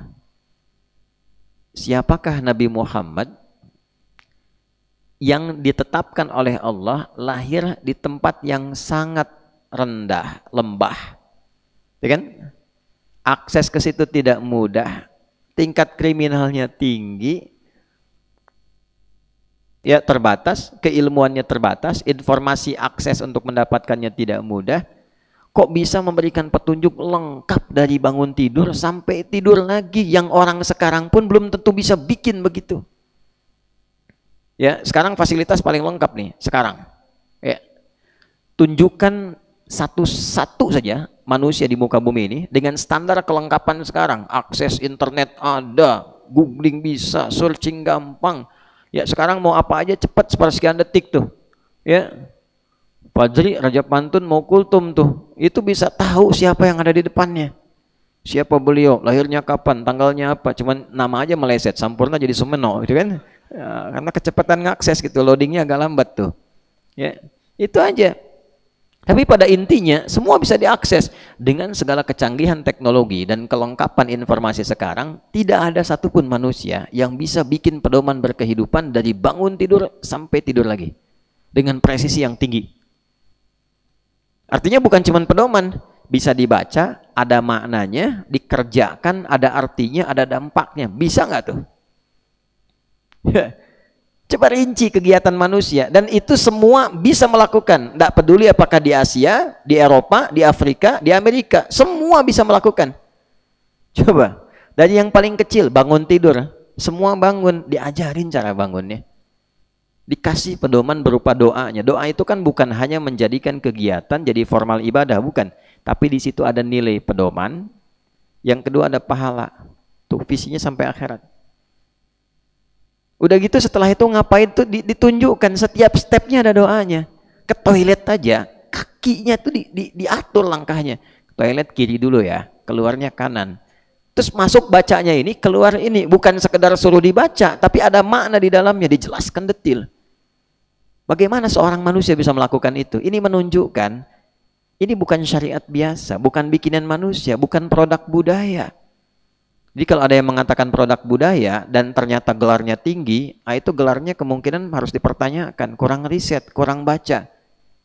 Siapakah Nabi Muhammad yang ditetapkan oleh Allah lahir di tempat yang sangat rendah, lembah. Ya kan? Akses ke situ tidak mudah, tingkat kriminalnya tinggi, ya terbatas, keilmuannya terbatas, informasi akses untuk mendapatkannya tidak mudah. Kok bisa memberikan petunjuk lengkap dari bangun tidur sampai tidur lagi yang orang sekarang pun belum tentu bisa bikin begitu. Ya, sekarang fasilitas paling lengkap nih sekarang. Ya. Tunjukkan satu-satu saja manusia di muka bumi ini dengan standar kelengkapan sekarang, akses internet ada, googling bisa, searching gampang, Ya sekarang mau apa aja cepat sepersekian detik tuh. Ya. Fajri, Raja Pantun mau kultum tuh. Itu bisa tahu siapa yang ada di depannya. Siapa beliau, lahirnya kapan, tanggalnya apa. Cuman nama aja meleset, sampurna jadi sumeno gitu kan. Ya, karena kecepatan ngakses gitu, loadingnya agak lambat tuh. Ya. Itu aja. Tapi pada intinya semua bisa diakses dengan segala kecanggihan teknologi dan kelengkapan informasi sekarang tidak ada satupun manusia yang bisa bikin pedoman berkehidupan dari bangun tidur sampai tidur lagi dengan presisi yang tinggi. Artinya bukan cuma pedoman, bisa dibaca, ada maknanya, dikerjakan, ada artinya, ada dampaknya. Bisa nggak tuh? Ya, Coba rinci kegiatan manusia dan itu semua bisa melakukan. Tidak peduli apakah di Asia, di Eropa, di Afrika, di Amerika, semua bisa melakukan. Coba dari yang paling kecil bangun tidur, semua bangun diajarin cara bangunnya. Dikasih pedoman berupa doanya. Doa itu kan bukan hanya menjadikan kegiatan jadi formal ibadah, bukan. Tapi di situ ada nilai pedoman. Yang kedua ada pahala. Tuh visinya sampai akhirat. Udah gitu setelah itu ngapain tuh ditunjukkan setiap stepnya ada doanya. Ke toilet aja, kakinya tuh di, di, diatur langkahnya. Ke toilet kiri dulu ya, keluarnya kanan. Terus masuk bacanya ini, keluar ini. Bukan sekedar suruh dibaca, tapi ada makna di dalamnya, dijelaskan detil. Bagaimana seorang manusia bisa melakukan itu? Ini menunjukkan, ini bukan syariat biasa, bukan bikinan manusia, bukan produk budaya. Jadi kalau ada yang mengatakan produk budaya dan ternyata gelarnya tinggi, nah itu gelarnya kemungkinan harus dipertanyakan, kurang riset, kurang baca,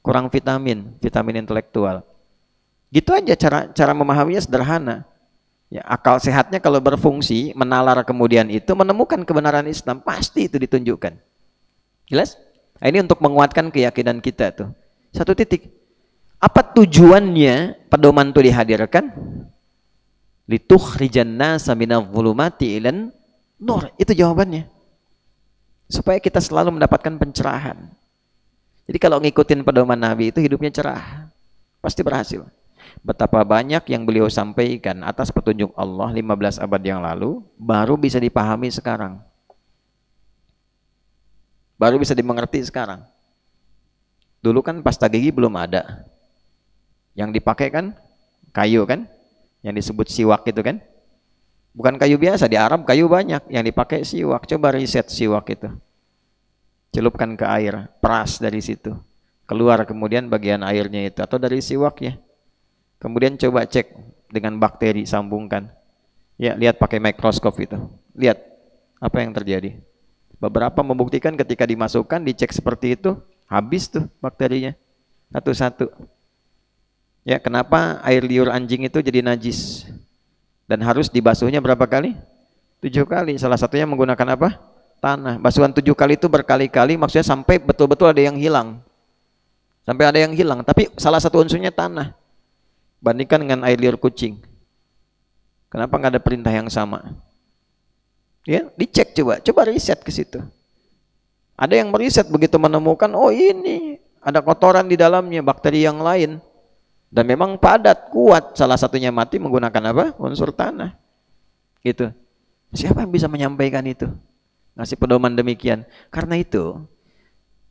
kurang vitamin, vitamin intelektual. Gitu aja cara cara memahaminya sederhana. Ya, akal sehatnya kalau berfungsi, menalar kemudian itu menemukan kebenaran Islam, pasti itu ditunjukkan. Jelas? Nah, ini untuk menguatkan keyakinan kita tuh. Satu titik. Apa tujuannya pedoman itu dihadirkan? litukhrijan nasa minadh-dhulumati ilan nur. Itu jawabannya. Supaya kita selalu mendapatkan pencerahan. Jadi kalau ngikutin pedoman Nabi itu hidupnya cerah. Pasti berhasil. Betapa banyak yang beliau sampaikan atas petunjuk Allah 15 abad yang lalu baru bisa dipahami sekarang. Baru bisa dimengerti sekarang. Dulu kan pasta gigi belum ada. Yang dipakai kan kayu kan? yang disebut siwak itu kan bukan kayu biasa di Arab kayu banyak yang dipakai siwak coba riset siwak itu celupkan ke air peras dari situ keluar kemudian bagian airnya itu atau dari siwaknya kemudian coba cek dengan bakteri sambungkan ya lihat pakai mikroskop itu lihat apa yang terjadi beberapa membuktikan ketika dimasukkan dicek seperti itu habis tuh bakterinya satu-satu Ya, kenapa air liur anjing itu jadi najis? Dan harus dibasuhnya berapa kali? Tujuh kali. Salah satunya menggunakan apa? Tanah. Basuhan tujuh kali itu berkali-kali maksudnya sampai betul-betul ada yang hilang. Sampai ada yang hilang. Tapi salah satu unsurnya tanah. Bandingkan dengan air liur kucing. Kenapa nggak ada perintah yang sama? Ya, dicek coba. Coba riset ke situ. Ada yang meriset begitu menemukan, oh ini ada kotoran di dalamnya, bakteri yang lain dan memang padat, kuat. Salah satunya mati menggunakan apa? Unsur tanah. Gitu. Siapa yang bisa menyampaikan itu? Ngasih pedoman demikian. Karena itu,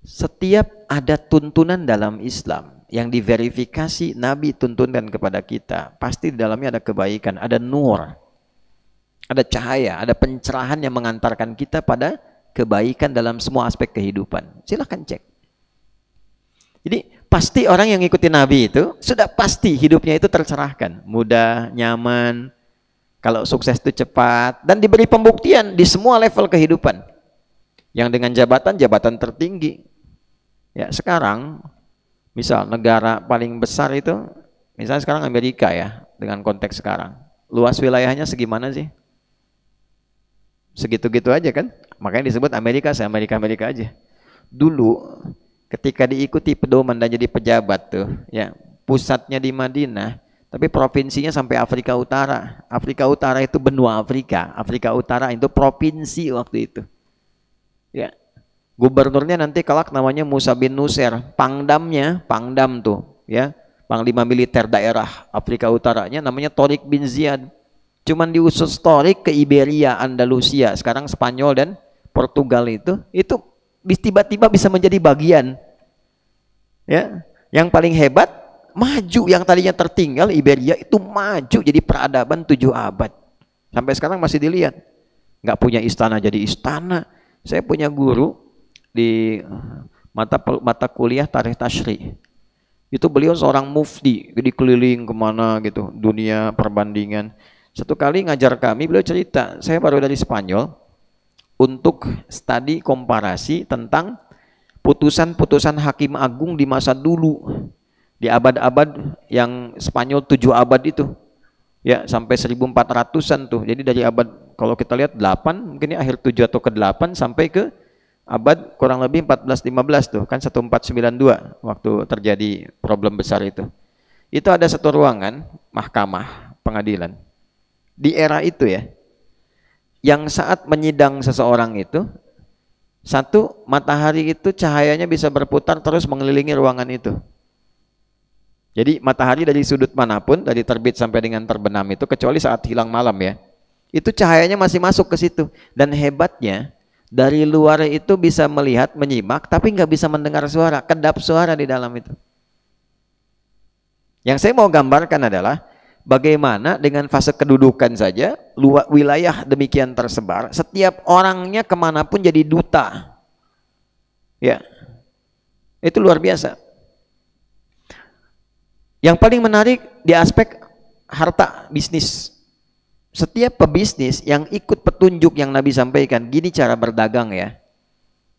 setiap ada tuntunan dalam Islam yang diverifikasi Nabi tuntunkan kepada kita, pasti di dalamnya ada kebaikan, ada nur, ada cahaya, ada pencerahan yang mengantarkan kita pada kebaikan dalam semua aspek kehidupan. Silahkan cek. Jadi Pasti orang yang ngikutin Nabi itu sudah pasti hidupnya itu tercerahkan, mudah, nyaman, kalau sukses itu cepat dan diberi pembuktian di semua level kehidupan. Yang dengan jabatan jabatan tertinggi. Ya, sekarang misal negara paling besar itu misalnya sekarang Amerika ya dengan konteks sekarang. Luas wilayahnya segimana sih? Segitu-gitu aja kan? Makanya disebut Amerika, se Amerika Amerika aja. Dulu ketika diikuti pedoman dan jadi pejabat tuh ya pusatnya di Madinah tapi provinsinya sampai Afrika Utara Afrika Utara itu benua Afrika Afrika Utara itu provinsi waktu itu ya gubernurnya nanti kelak namanya Musa bin Nusair pangdamnya pangdam tuh ya panglima militer daerah Afrika Utaranya namanya Torik bin Ziyad cuman diusus Torik ke Iberia Andalusia sekarang Spanyol dan Portugal itu itu tiba-tiba bisa menjadi bagian ya yang paling hebat maju yang tadinya tertinggal Iberia itu maju jadi peradaban tujuh abad sampai sekarang masih dilihat nggak punya istana jadi istana saya punya guru di mata mata kuliah tarikh tashri itu beliau seorang mufti jadi keliling kemana gitu dunia perbandingan satu kali ngajar kami beliau cerita saya baru dari Spanyol untuk studi komparasi tentang putusan-putusan hakim agung di masa dulu di abad-abad yang Spanyol tujuh abad itu ya sampai 1400-an tuh jadi dari abad kalau kita lihat 8 mungkin ini ya akhir 7 atau ke 8 sampai ke abad kurang lebih 1415 tuh kan 1492 waktu terjadi problem besar itu itu ada satu ruangan mahkamah pengadilan di era itu ya yang saat menyidang seseorang itu satu matahari itu cahayanya bisa berputar terus mengelilingi ruangan itu jadi matahari dari sudut manapun dari terbit sampai dengan terbenam itu kecuali saat hilang malam ya itu cahayanya masih masuk ke situ dan hebatnya dari luar itu bisa melihat menyimak tapi nggak bisa mendengar suara kedap suara di dalam itu yang saya mau gambarkan adalah bagaimana dengan fase kedudukan saja luas wilayah demikian tersebar setiap orangnya kemanapun jadi duta ya itu luar biasa yang paling menarik di aspek harta bisnis setiap pebisnis yang ikut petunjuk yang Nabi sampaikan gini cara berdagang ya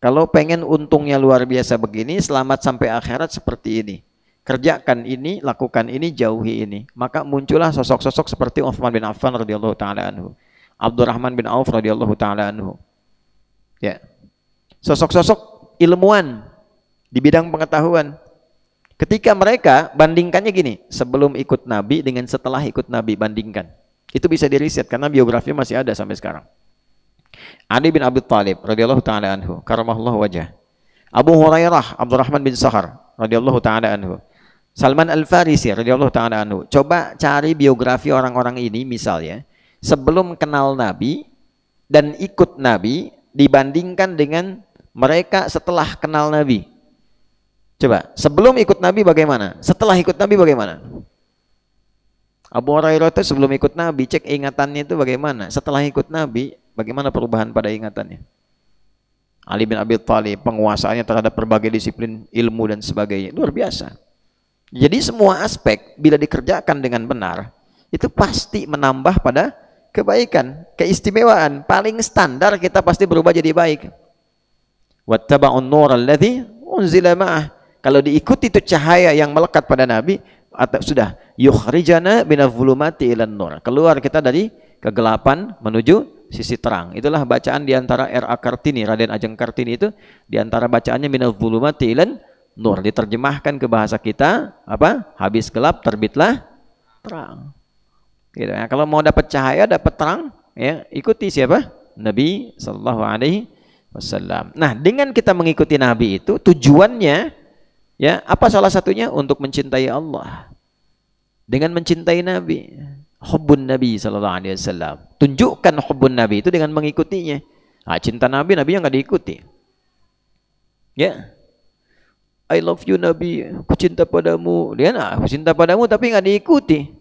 kalau pengen untungnya luar biasa begini selamat sampai akhirat seperti ini kerjakan ini, lakukan ini, jauhi ini. Maka muncullah sosok-sosok seperti Uthman bin Affan radhiyallahu taala anhu, Abdurrahman bin Auf radhiyallahu taala anhu. Ya. Sosok-sosok ilmuwan di bidang pengetahuan. Ketika mereka bandingkannya gini, sebelum ikut Nabi dengan setelah ikut Nabi bandingkan. Itu bisa diriset karena biografi masih ada sampai sekarang. Ali bin Abi Thalib radhiyallahu taala anhu, karamahullah wajah. Abu Hurairah, Abdurrahman bin Sahar radhiyallahu taala anhu. Salman Al-Farisi radhiyallahu taala anhu. Coba cari biografi orang-orang ini misalnya sebelum kenal Nabi dan ikut Nabi dibandingkan dengan mereka setelah kenal Nabi. Coba, sebelum ikut Nabi bagaimana? Setelah ikut Nabi bagaimana? Abu Hurairah itu sebelum ikut Nabi, cek ingatannya itu bagaimana? Setelah ikut Nabi, bagaimana perubahan pada ingatannya? Ali bin Abi Thalib penguasaannya terhadap berbagai disiplin ilmu dan sebagainya luar biasa. Jadi semua aspek bila dikerjakan dengan benar itu pasti menambah pada kebaikan, keistimewaan. Paling standar kita pasti berubah jadi baik. Wattaba'un nur allazi unzila ma'ah. Kalau diikuti itu cahaya yang melekat pada Nabi, atau sudah yukhrijana minadh-dhulumati ilan nur. Keluar kita dari kegelapan menuju sisi terang. Itulah bacaan di antara R.A. Kartini, Raden Ajeng Kartini itu di antara bacaannya minadh-dhulumati ilan nur nur. Diterjemahkan ke bahasa kita apa? Habis gelap terbitlah terang. Gitu. Ya, kalau mau dapat cahaya, dapat terang, ya ikuti siapa? Nabi Shallallahu Alaihi Wasallam. Nah, dengan kita mengikuti Nabi itu tujuannya ya apa salah satunya untuk mencintai Allah dengan mencintai Nabi. hubun Nabi Shallallahu Alaihi Wasallam. Tunjukkan hubun Nabi itu dengan mengikutinya. Nah, cinta Nabi, Nabi yang nggak diikuti. Ya, I love you Nabi, aku cinta padamu. Dia nak aku cinta padamu tapi nggak diikuti.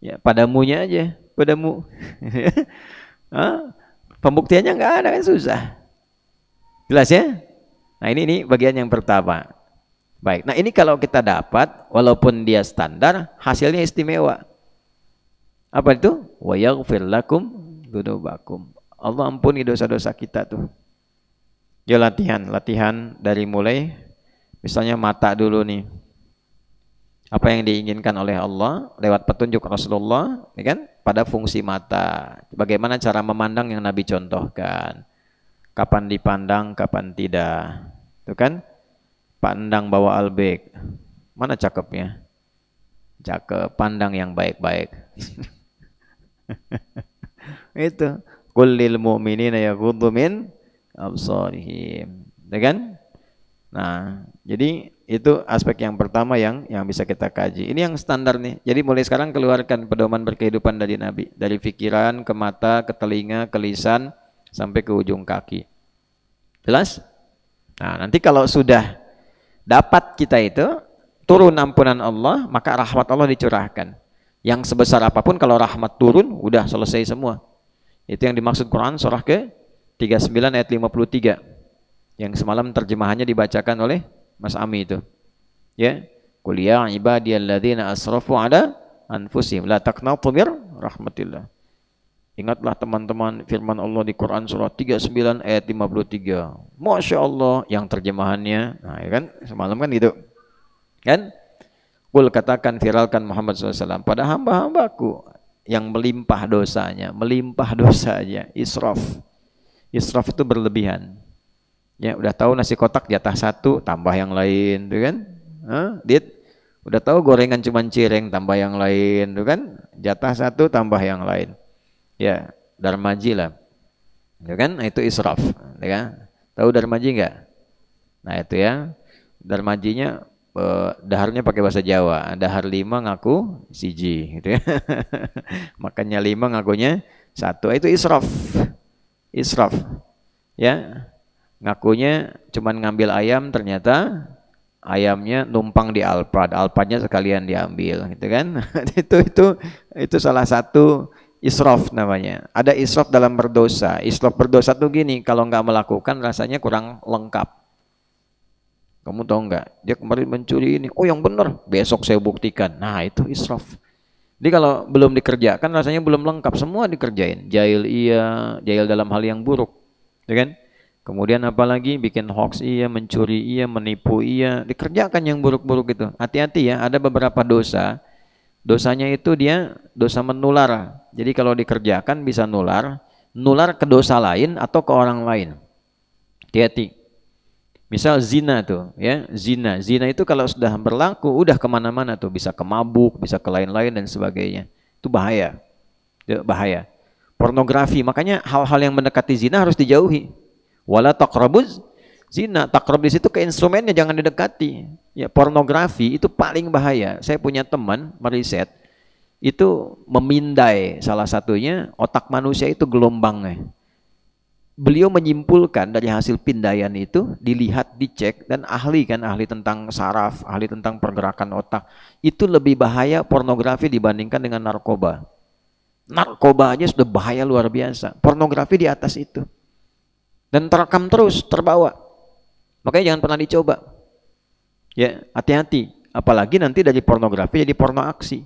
Ya, padamunya aja, padamu. Pembuktiannya nggak ada kan susah. Jelas ya? Nah ini, nih bagian yang pertama. Baik, nah ini kalau kita dapat, walaupun dia standar, hasilnya istimewa. Apa itu? Wa yaghfir lakum, dzunubakum. Allah ampuni dosa-dosa kita tuh. Ya latihan, latihan dari mulai Misalnya mata dulu nih. Apa yang diinginkan oleh Allah lewat petunjuk Rasulullah, ya kan? Pada fungsi mata. Bagaimana cara memandang yang Nabi contohkan? Kapan dipandang, kapan tidak. Itu kan? Pandang bawa albek. Mana cakepnya? Cakep, pandang yang baik-baik. Itu. Kullil mu'minina yaghuddu min absarihim. Ya kan? Nah, jadi itu aspek yang pertama yang yang bisa kita kaji. Ini yang standar nih. Jadi mulai sekarang keluarkan pedoman berkehidupan dari Nabi, dari pikiran ke mata, ke telinga, ke lisan sampai ke ujung kaki. Jelas? Nah, nanti kalau sudah dapat kita itu turun ampunan Allah, maka rahmat Allah dicurahkan. Yang sebesar apapun kalau rahmat turun, udah selesai semua. Itu yang dimaksud Quran surah ke 39 ayat 53 yang semalam terjemahannya dibacakan oleh Mas Ami itu. Ya, kuliah ya ibadiah ibadiyalladzina asrafu ala anfusim la taqnatu mir rahmatillah. Ingatlah teman-teman firman Allah di Quran surah 39 ayat 53. Masya Allah yang terjemahannya. Nah, ya kan semalam kan gitu. Kan? Kul katakan viralkan Muhammad SAW pada hamba-hambaku yang melimpah dosanya, melimpah dosanya, israf. Israf itu berlebihan. Ya, udah tahu nasi kotak jatah satu, tambah yang lain, tuh kan? Hah? Dit, udah tahu gorengan cuma cireng, tambah yang lain, tuh kan? Jatah satu, tambah yang lain. Ya, darmaji lah. Ya kan? Nah, itu israf, ya kan? Tahu darmaji enggak? Nah, itu ya. Darmajinya eh, daharnya pakai bahasa Jawa. Dahar lima ngaku siji, gitu ya. Makanya lima ngakunya satu. Itu israf. Israf. Ya, Ngakunya cuman ngambil ayam ternyata ayamnya numpang di alpad, alpadnya sekalian diambil gitu kan. itu itu itu salah satu israf namanya. Ada israf dalam berdosa. Israf berdosa tuh gini, kalau nggak melakukan rasanya kurang lengkap. Kamu tahu nggak? Dia kemarin mencuri ini. Oh yang benar, besok saya buktikan. Nah itu israf. Jadi kalau belum dikerjakan rasanya belum lengkap. Semua dikerjain. Jail iya, jail dalam hal yang buruk. Ya kan? Kemudian apalagi bikin hoax iya, mencuri iya, menipu iya, dikerjakan yang buruk-buruk itu. Hati-hati ya, ada beberapa dosa. Dosanya itu dia dosa menular. Jadi kalau dikerjakan bisa nular, nular ke dosa lain atau ke orang lain. Hati-hati. Misal zina tuh, ya zina. Zina itu kalau sudah berlaku, udah kemana-mana tuh, bisa ke mabuk, bisa ke lain-lain dan sebagainya. Itu bahaya, bahaya. Pornografi, makanya hal-hal yang mendekati zina harus dijauhi wala taqrabuz zina takrab di situ ke instrumennya jangan didekati ya pornografi itu paling bahaya saya punya teman meriset itu memindai salah satunya otak manusia itu gelombangnya beliau menyimpulkan dari hasil pindayan itu dilihat dicek dan ahli kan ahli tentang saraf ahli tentang pergerakan otak itu lebih bahaya pornografi dibandingkan dengan narkoba narkoba aja sudah bahaya luar biasa pornografi di atas itu dan terekam terus terbawa makanya jangan pernah dicoba ya hati-hati apalagi nanti dari pornografi jadi porno aksi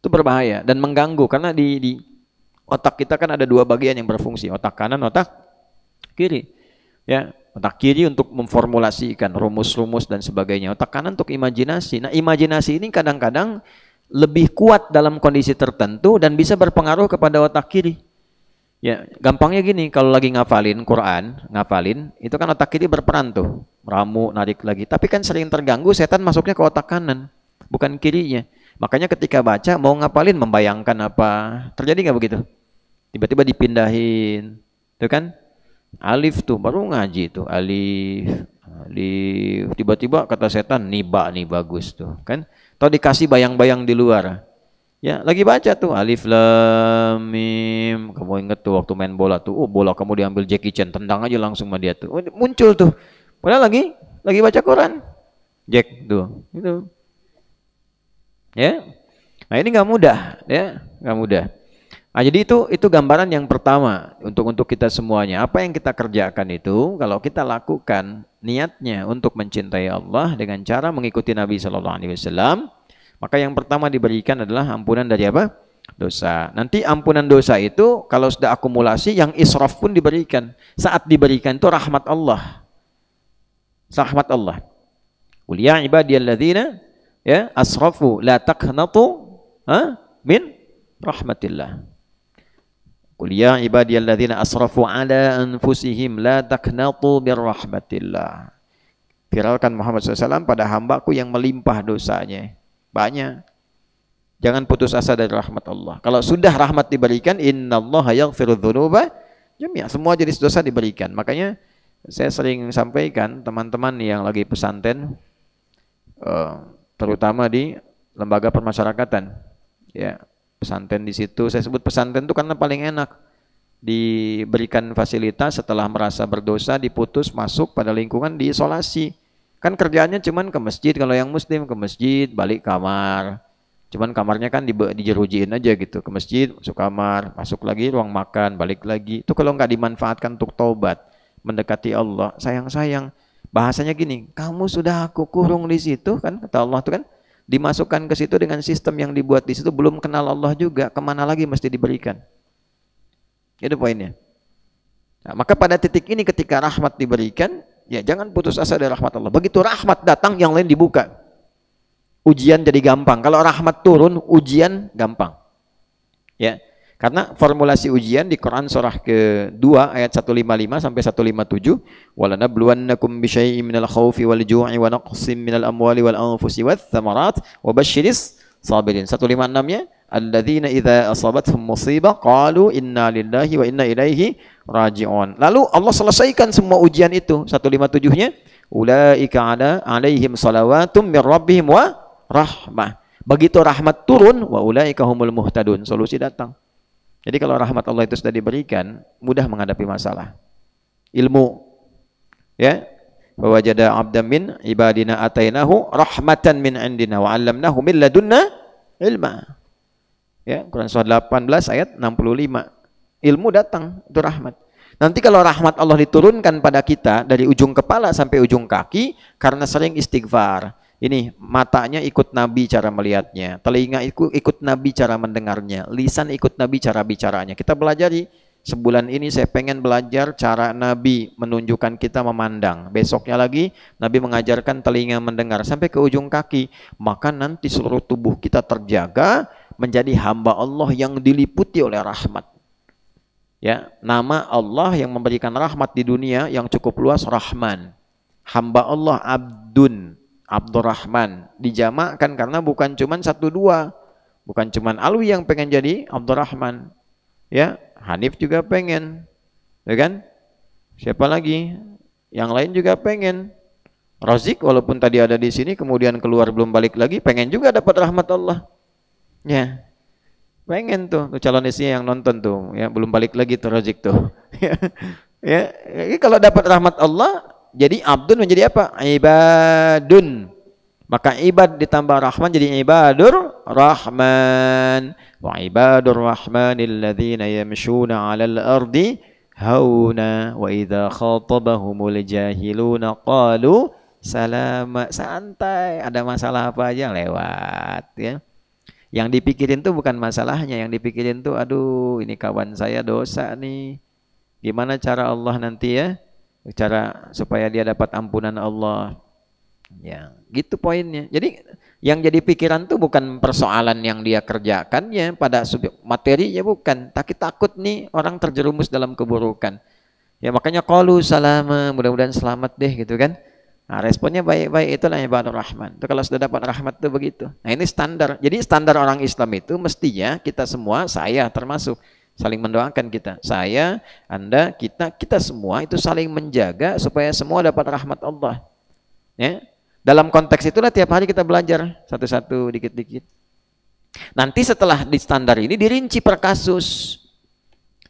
itu berbahaya dan mengganggu karena di, di otak kita kan ada dua bagian yang berfungsi otak kanan otak kiri ya otak kiri untuk memformulasikan rumus-rumus dan sebagainya otak kanan untuk imajinasi nah imajinasi ini kadang-kadang lebih kuat dalam kondisi tertentu dan bisa berpengaruh kepada otak kiri Ya, gampangnya gini, kalau lagi ngapalin Quran, ngapalin itu kan otak kiri berperan tuh, ramu narik lagi. Tapi kan sering terganggu, setan masuknya ke otak kanan, bukan kirinya. Makanya ketika baca, mau ngapalin, membayangkan apa. Terjadi nggak begitu? Tiba-tiba dipindahin, tuh kan? Alif tuh, baru ngaji tuh, alif, alif. Tiba-tiba kata setan, niba nih bagus tuh, kan? Atau dikasih bayang-bayang di luar. Ya, lagi baca tuh alif lam mim. Kamu inget tuh waktu main bola tuh, oh bola kamu diambil Jackie Chan, tendang aja langsung sama dia tuh. Oh, muncul tuh. Padahal lagi lagi baca Quran. Jack tuh, itu. Ya. Nah, ini nggak mudah, ya. nggak mudah. Nah, jadi itu itu gambaran yang pertama untuk untuk kita semuanya. Apa yang kita kerjakan itu kalau kita lakukan niatnya untuk mencintai Allah dengan cara mengikuti Nabi Shallallahu alaihi wasallam, maka yang pertama diberikan adalah ampunan dari apa? Dosa. Nanti ampunan dosa itu kalau sudah akumulasi yang israf pun diberikan. Saat diberikan itu rahmat Allah. Rahmat Allah. Qul ya ibadiyalladzina ya asrafu la taqnatu ha, min rahmatillah. Qul ya ibadiyalladzina asrafu ala anfusihim la taqnatu min rahmatillah. Viralkan Muhammad SAW pada hambaku yang melimpah dosanya. Banyak. Jangan putus asa dari rahmat Allah. Kalau sudah rahmat diberikan, Allah yang firudzunuba, jami'a. Semua jenis dosa diberikan. Makanya saya sering sampaikan teman-teman yang lagi pesantren eh, terutama di lembaga permasyarakatan. Ya, pesantren di situ. Saya sebut pesantren itu karena paling enak diberikan fasilitas setelah merasa berdosa diputus masuk pada lingkungan diisolasi Kan kerjaannya cuman ke masjid kalau yang muslim ke masjid, balik kamar. Cuman kamarnya kan di, dijerujiin aja gitu ke masjid, masuk kamar, masuk lagi ruang makan, balik lagi. Itu kalau nggak dimanfaatkan untuk taubat, mendekati Allah, sayang-sayang. Bahasanya gini, kamu sudah aku kurung di situ kan kata Allah tuh kan dimasukkan ke situ dengan sistem yang dibuat di situ belum kenal Allah juga kemana lagi mesti diberikan itu poinnya nah, maka pada titik ini ketika rahmat diberikan Ya, jangan putus asa dari rahmat Allah. Begitu rahmat datang, yang lain dibuka. Ujian jadi gampang. Kalau rahmat turun, ujian gampang. Ya. Karena formulasi ujian di Quran surah ke-2 ayat 155 sampai 157, "Walanabluwannakum bisyai'im minal khaufi wal ju'i wa naqsim minal amwali wal anfusi wath thamarat wa basyiris sabirin. 156-nya alladzina idza asabatuhum musibah qalu inna lillahi wa inna ilaihi raji'un. Lalu Allah selesaikan semua ujian itu. 157-nya ulaika ala alaihim salawatum mir rabbihim wa rahmah. Begitu rahmat turun wa ulaika humul muhtadun. Solusi datang. Jadi kalau rahmat Allah itu sudah diberikan, mudah menghadapi masalah. Ilmu ya, Wa wajada 'abdan min ibadina atainahu rahmatan min indina wa 'allamnahu min ladunna ilma. Ya, Quran surah 18 ayat 65. Ilmu datang itu rahmat. Nanti kalau rahmat Allah diturunkan pada kita dari ujung kepala sampai ujung kaki karena sering istighfar. Ini matanya ikut Nabi cara melihatnya, telinga ikut, ikut Nabi cara mendengarnya, lisan ikut Nabi cara bicaranya. Kita belajar sebulan ini saya pengen belajar cara Nabi menunjukkan kita memandang. Besoknya lagi Nabi mengajarkan telinga mendengar sampai ke ujung kaki. Maka nanti seluruh tubuh kita terjaga menjadi hamba Allah yang diliputi oleh rahmat. Ya, nama Allah yang memberikan rahmat di dunia yang cukup luas Rahman. Hamba Allah Abdun, Abdurrahman dijamakkan karena bukan cuman satu dua, bukan cuman Alwi yang pengen jadi Abdurrahman. Ya, Hanif juga pengen, ya kan? Siapa lagi? Yang lain juga pengen. Rozik walaupun tadi ada di sini kemudian keluar belum balik lagi, pengen juga dapat rahmat Allah. Ya. Pengen tuh, tuh calon istri yang nonton tuh, ya belum balik lagi tuh Rozik tuh. ya, jadi ya, kalau dapat rahmat Allah, jadi abdun menjadi apa? Ibadun. Maka ibad ditambah rahman jadi ibadur rahman. Wa ibadur rahman ladzina yamshuna 'alal ardi hauna wa idza khatabahumul jahiluna qalu salama. Santai, ada masalah apa aja lewat ya. Yang dipikirin tuh bukan masalahnya, yang dipikirin tuh aduh ini kawan saya dosa nih. Gimana cara Allah nanti ya? Cara supaya dia dapat ampunan Allah. Ya. Gitu poinnya. Jadi yang jadi pikiran tuh bukan persoalan yang dia kerjakan ya pada subjek materinya bukan. Tapi takut nih orang terjerumus dalam keburukan. Ya makanya kalu salama, mudah-mudahan selamat deh gitu kan. Nah, responnya baik-baik itulah ibadur rahman. Itu kalau sudah dapat rahmat tuh begitu. Nah, ini standar. Jadi standar orang Islam itu mestinya kita semua, saya termasuk saling mendoakan kita. Saya, Anda, kita, kita semua itu saling menjaga supaya semua dapat rahmat Allah. Ya, dalam konteks itulah tiap hari kita belajar satu-satu dikit-dikit. Nanti setelah di standar ini dirinci per kasus.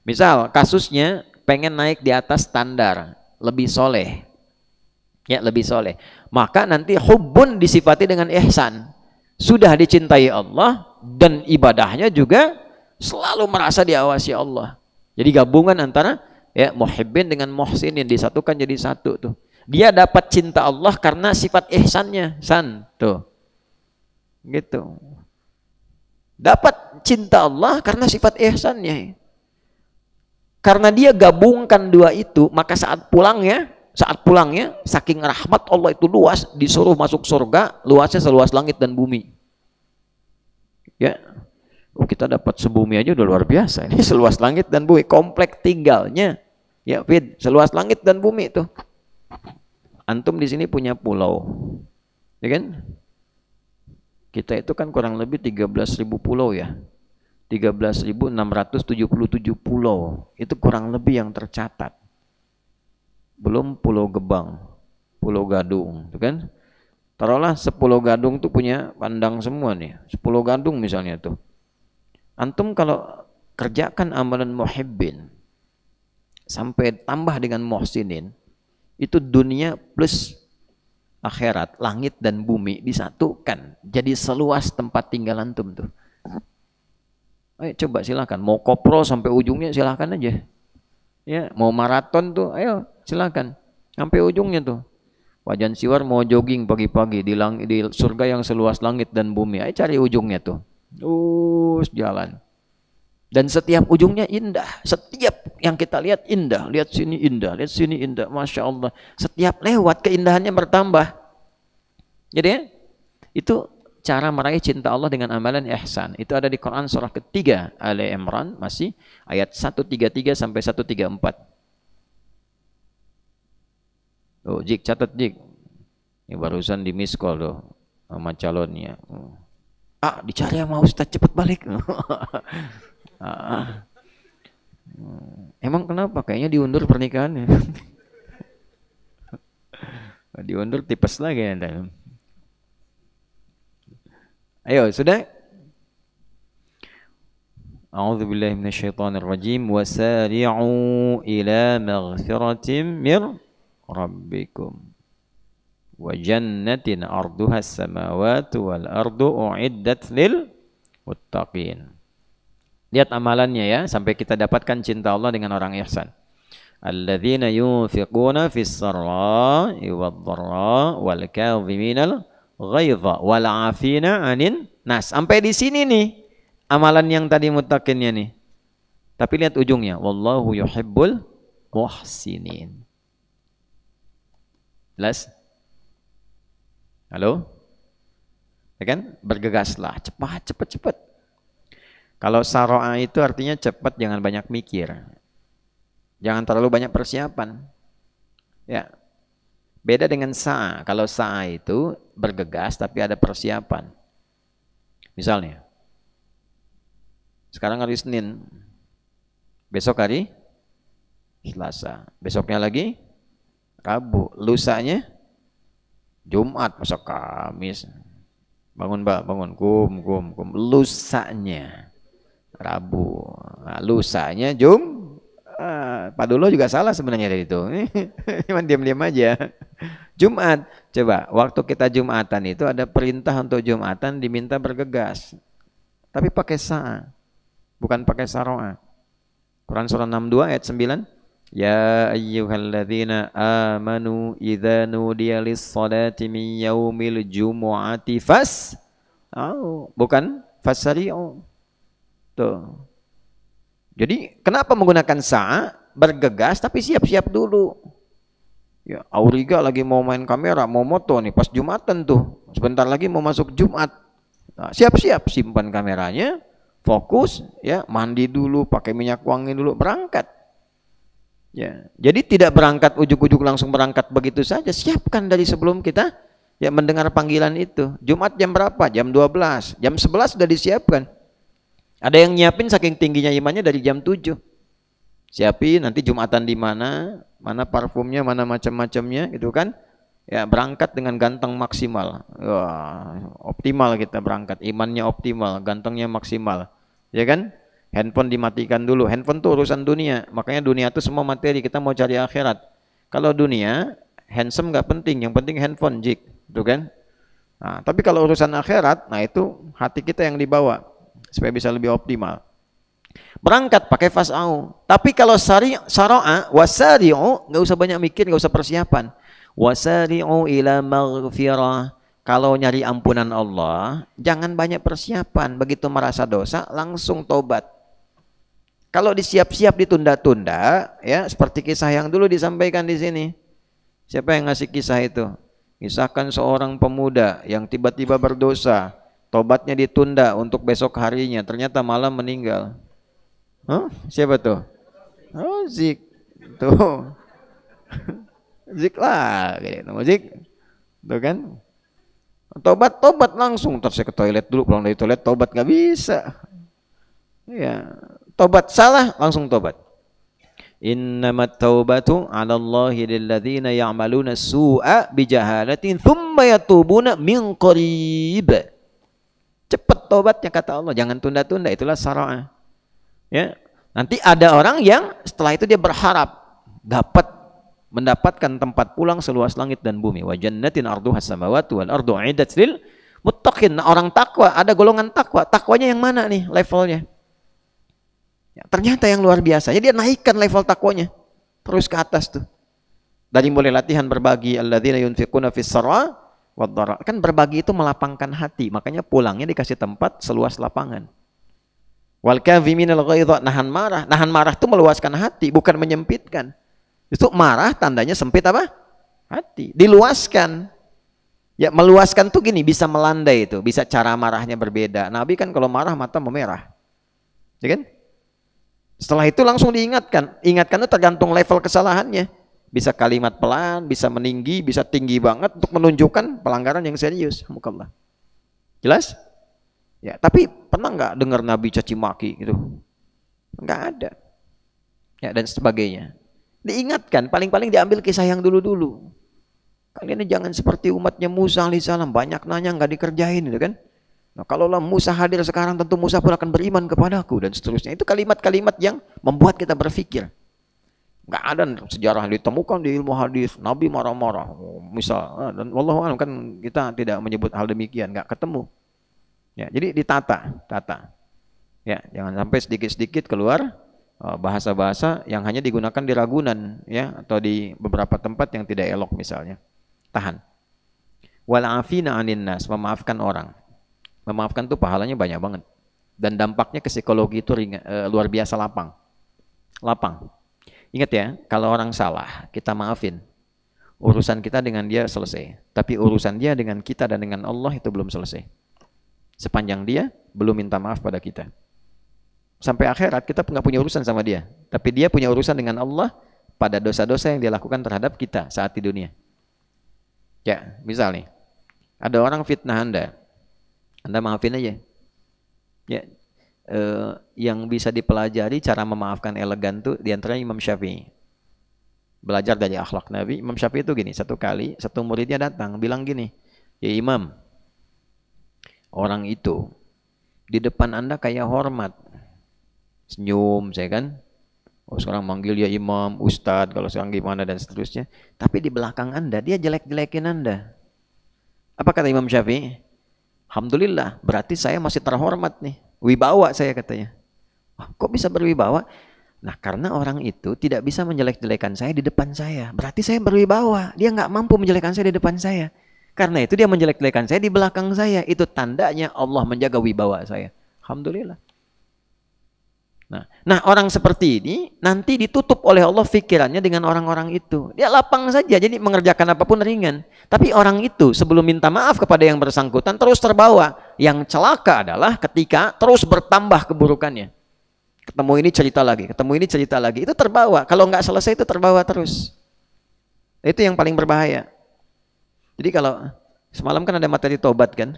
Misal kasusnya pengen naik di atas standar, lebih soleh. Ya lebih soleh. Maka nanti hubun disifati dengan ihsan. Sudah dicintai Allah dan ibadahnya juga selalu merasa diawasi Allah. Jadi gabungan antara ya muhibbin dengan muhsin yang disatukan jadi satu tuh. Dia dapat cinta Allah karena sifat ihsannya, san. Tuh. Gitu. Dapat cinta Allah karena sifat ihsannya. Karena dia gabungkan dua itu, maka saat pulangnya, saat pulangnya saking rahmat Allah itu luas, disuruh masuk surga, luasnya seluas langit dan bumi. Ya. Oh, kita dapat sebumi aja udah luar biasa. Ini seluas langit dan bumi, komplek tinggalnya. Ya, vid, seluas langit dan bumi itu. Antum di sini punya pulau. Ya kan? Kita itu kan kurang lebih 13.000 pulau ya. 13.677 pulau itu kurang lebih yang tercatat belum pulau gebang pulau gadung itu kan taruhlah 10 gadung tuh punya pandang semua nih 10 gadung misalnya tuh antum kalau kerjakan amalan muhibbin sampai tambah dengan muhsinin itu dunia plus akhirat, langit dan bumi disatukan. Jadi seluas tempat tinggal antum tuh. Ayo coba silakan mau kopro sampai ujungnya silakan aja. Ya, mau maraton tuh, ayo silakan Sampai ujungnya tuh. Wajan siwar mau jogging pagi-pagi di, lang di surga yang seluas langit dan bumi. Ayo cari ujungnya tuh. Terus jalan. Dan setiap ujungnya indah. Setiap yang kita lihat indah. Lihat sini indah, lihat sini indah. Masya Allah. Setiap lewat keindahannya bertambah. Jadi itu cara meraih cinta Allah dengan amalan ihsan. Itu ada di Quran surah ketiga Ali Imran masih ayat 133 sampai 134. Oh, Jik catat Jik. Ini barusan di miskol loh sama calonnya. Hmm. Ah, dicari sama Ustaz cepat balik. Ah. Emang kenapa? Kayaknya diundur pernikahannya. diundur tipes lagi ya. Ayo, sudah? A'udhu billahi minasyaitanir rajim. Wasari'u ila maghfiratim mir rabbikum. Wajannatin arduhas samawatu wal ardu u'iddat lil uttaqin. Lihat amalannya ya sampai kita dapatkan cinta Allah dengan orang ihsan. Alladzina yunfiquna fis sarra'i wad dharra wal kadhiminal ghaidha wal 'afina 'anin nas. Sampai di sini nih amalan yang tadi mutakinnya nih. Tapi lihat ujungnya wallahu yuhibbul muhsinin. Jelas? Halo? Ya kan? Bergegaslah, cepat, cepat, cepat. Kalau saroa itu artinya cepat, jangan banyak mikir. Jangan terlalu banyak persiapan. Ya. Beda dengan sa'a. Kalau sa'a itu bergegas tapi ada persiapan. Misalnya, sekarang hari Senin, besok hari Selasa, besoknya lagi Rabu, lusanya Jumat, masa Kamis. Bangun, Pak, bangun. Kum, kum, kum. Lusanya. Rabu. Nah, lusanya Jum. Ah, Pak Dulo juga salah sebenarnya dari itu. Cuman diam-diam aja. Jumat. Coba, waktu kita Jumatan itu ada perintah untuk Jumatan diminta bergegas. Tapi pakai sa'a. Bukan pakai saro'a. Quran surah 62 ayat 9. Ya ayyuhalladzina amanu idza nudiya lis-salati min yaumil jumu'ati fas. Oh, bukan fasari'u. Tuh. Jadi kenapa menggunakan sa? Bergegas tapi siap-siap dulu. Ya, Auriga lagi mau main kamera, mau moto nih pas Jumatan tuh. Sebentar lagi mau masuk Jumat. siap nah, siap-siap simpan kameranya, fokus ya, mandi dulu, pakai minyak wangi dulu, berangkat. Ya, jadi tidak berangkat ujuk-ujuk langsung berangkat begitu saja. Siapkan dari sebelum kita ya mendengar panggilan itu. Jumat jam berapa? Jam 12. Jam 11 sudah disiapkan. Ada yang nyiapin saking tingginya imannya dari jam 7. Siapin nanti Jumatan di mana, mana parfumnya, mana macam-macamnya gitu kan. Ya berangkat dengan ganteng maksimal. Wah, optimal kita berangkat, imannya optimal, gantengnya maksimal. Ya kan? Handphone dimatikan dulu. Handphone tuh urusan dunia. Makanya dunia itu semua materi, kita mau cari akhirat. Kalau dunia, handsome nggak penting, yang penting handphone jik, gitu kan? Nah, tapi kalau urusan akhirat, nah itu hati kita yang dibawa supaya bisa lebih optimal. Berangkat pakai fas'au. Tapi kalau sari saroa wasari'u nggak usah banyak mikir, nggak usah persiapan. Wasari'u ila maghfirah. Kalau nyari ampunan Allah, jangan banyak persiapan. Begitu merasa dosa, langsung tobat. Kalau disiap-siap ditunda-tunda, ya seperti kisah yang dulu disampaikan di sini. Siapa yang ngasih kisah itu? misalkan seorang pemuda yang tiba-tiba berdosa, Tobatnya ditunda untuk besok harinya. Ternyata malam meninggal. Huh? Siapa tuh? Oh, Zik. Tuh. Zik lah. Nama Zik. Tuh kan. Tobat, tobat langsung. terus ke toilet dulu. Pulang dari toilet, tobat. nggak bisa. Ya. Tobat salah, langsung tobat. Innama taubatu 'ala Allahi lilladzina ya'maluna su'a bijahalatin thumma yatubuna min qarib. Cepat tobatnya kata Allah, jangan tunda-tunda, itulah syara'a. Ya. Nanti ada orang yang setelah itu dia berharap dapat mendapatkan tempat pulang seluas langit dan bumi. Wa jannatin arduha samawati wal ardu aidat lil muttaqin. Nah, orang takwa, ada golongan takwa. Takwanya yang mana nih levelnya? Ya, ternyata yang luar biasa. Jadi dia naikkan level takwanya terus ke atas tuh. Dari mulai latihan berbagi alladzina yunfiquna fis sarra Wadharar. Kan berbagi itu melapangkan hati, makanya pulangnya dikasih tempat seluas lapangan. Wal kadhiminal nahan marah. Nahan marah itu meluaskan hati, bukan menyempitkan. Itu marah tandanya sempit apa? Hati. Diluaskan. Ya meluaskan tuh gini, bisa melandai itu, bisa cara marahnya berbeda. Nabi kan kalau marah mata memerah. Ya kan? Setelah itu langsung diingatkan. Ingatkan itu tergantung level kesalahannya bisa kalimat pelan, bisa meninggi, bisa tinggi banget untuk menunjukkan pelanggaran yang serius. Mukallah. Jelas? Ya, tapi pernah nggak dengar Nabi caci maki gitu? Nggak ada. Ya, dan sebagainya. Diingatkan, paling-paling diambil kisah yang dulu-dulu. Kalian jangan seperti umatnya Musa alaihissalam banyak nanya nggak dikerjain gitu kan? Nah, kalaulah Musa hadir sekarang tentu Musa pun akan beriman kepadaku dan seterusnya. Itu kalimat-kalimat yang membuat kita berpikir nggak ada sejarah ditemukan di ilmu hadis Nabi marah-marah misal ah, dan wallahu kan kita tidak menyebut hal demikian nggak ketemu ya jadi ditata tata ya jangan sampai sedikit-sedikit keluar ah, bahasa-bahasa yang hanya digunakan di Ragunan ya atau di beberapa tempat yang tidak elok misalnya tahan walafina anin nas memaafkan orang memaafkan tuh pahalanya banyak banget dan dampaknya ke psikologi itu ringan, eh, luar biasa lapang lapang Ingat ya, kalau orang salah, kita maafin. Urusan kita dengan dia selesai. Tapi urusan dia dengan kita dan dengan Allah itu belum selesai. Sepanjang dia belum minta maaf pada kita. Sampai akhirat kita nggak punya urusan sama dia. Tapi dia punya urusan dengan Allah pada dosa-dosa yang dia lakukan terhadap kita saat di dunia. Ya, misalnya. ada orang fitnah Anda. Anda maafin aja. Ya, uh, yang bisa dipelajari cara memaafkan elegan tuh diantaranya Imam Syafi'i. Belajar dari akhlak Nabi, Imam Syafi'i itu gini, satu kali satu muridnya datang bilang gini, "Ya Imam, orang itu di depan Anda kayak hormat. Senyum, saya kan? Oh, sekarang manggil ya imam, ustad, kalau sekarang gimana dan seterusnya. Tapi di belakang Anda dia jelek-jelekin Anda. Apa kata Imam Syafi'i? Alhamdulillah, berarti saya masih terhormat nih. Wibawa saya katanya. Wah, kok bisa berwibawa? Nah karena orang itu tidak bisa menjelek-jelekan saya di depan saya. Berarti saya berwibawa. Dia nggak mampu menjelekkan saya di depan saya. Karena itu dia menjelek-jelekan saya di belakang saya. Itu tandanya Allah menjaga wibawa saya. Alhamdulillah. Nah, nah orang seperti ini nanti ditutup oleh Allah pikirannya dengan orang-orang itu. Dia lapang saja, jadi mengerjakan apapun ringan. Tapi orang itu sebelum minta maaf kepada yang bersangkutan terus terbawa. Yang celaka adalah ketika terus bertambah keburukannya. Ketemu ini cerita lagi, ketemu ini cerita lagi. Itu terbawa. Kalau nggak selesai itu terbawa terus. Itu yang paling berbahaya. Jadi kalau semalam kan ada materi tobat kan,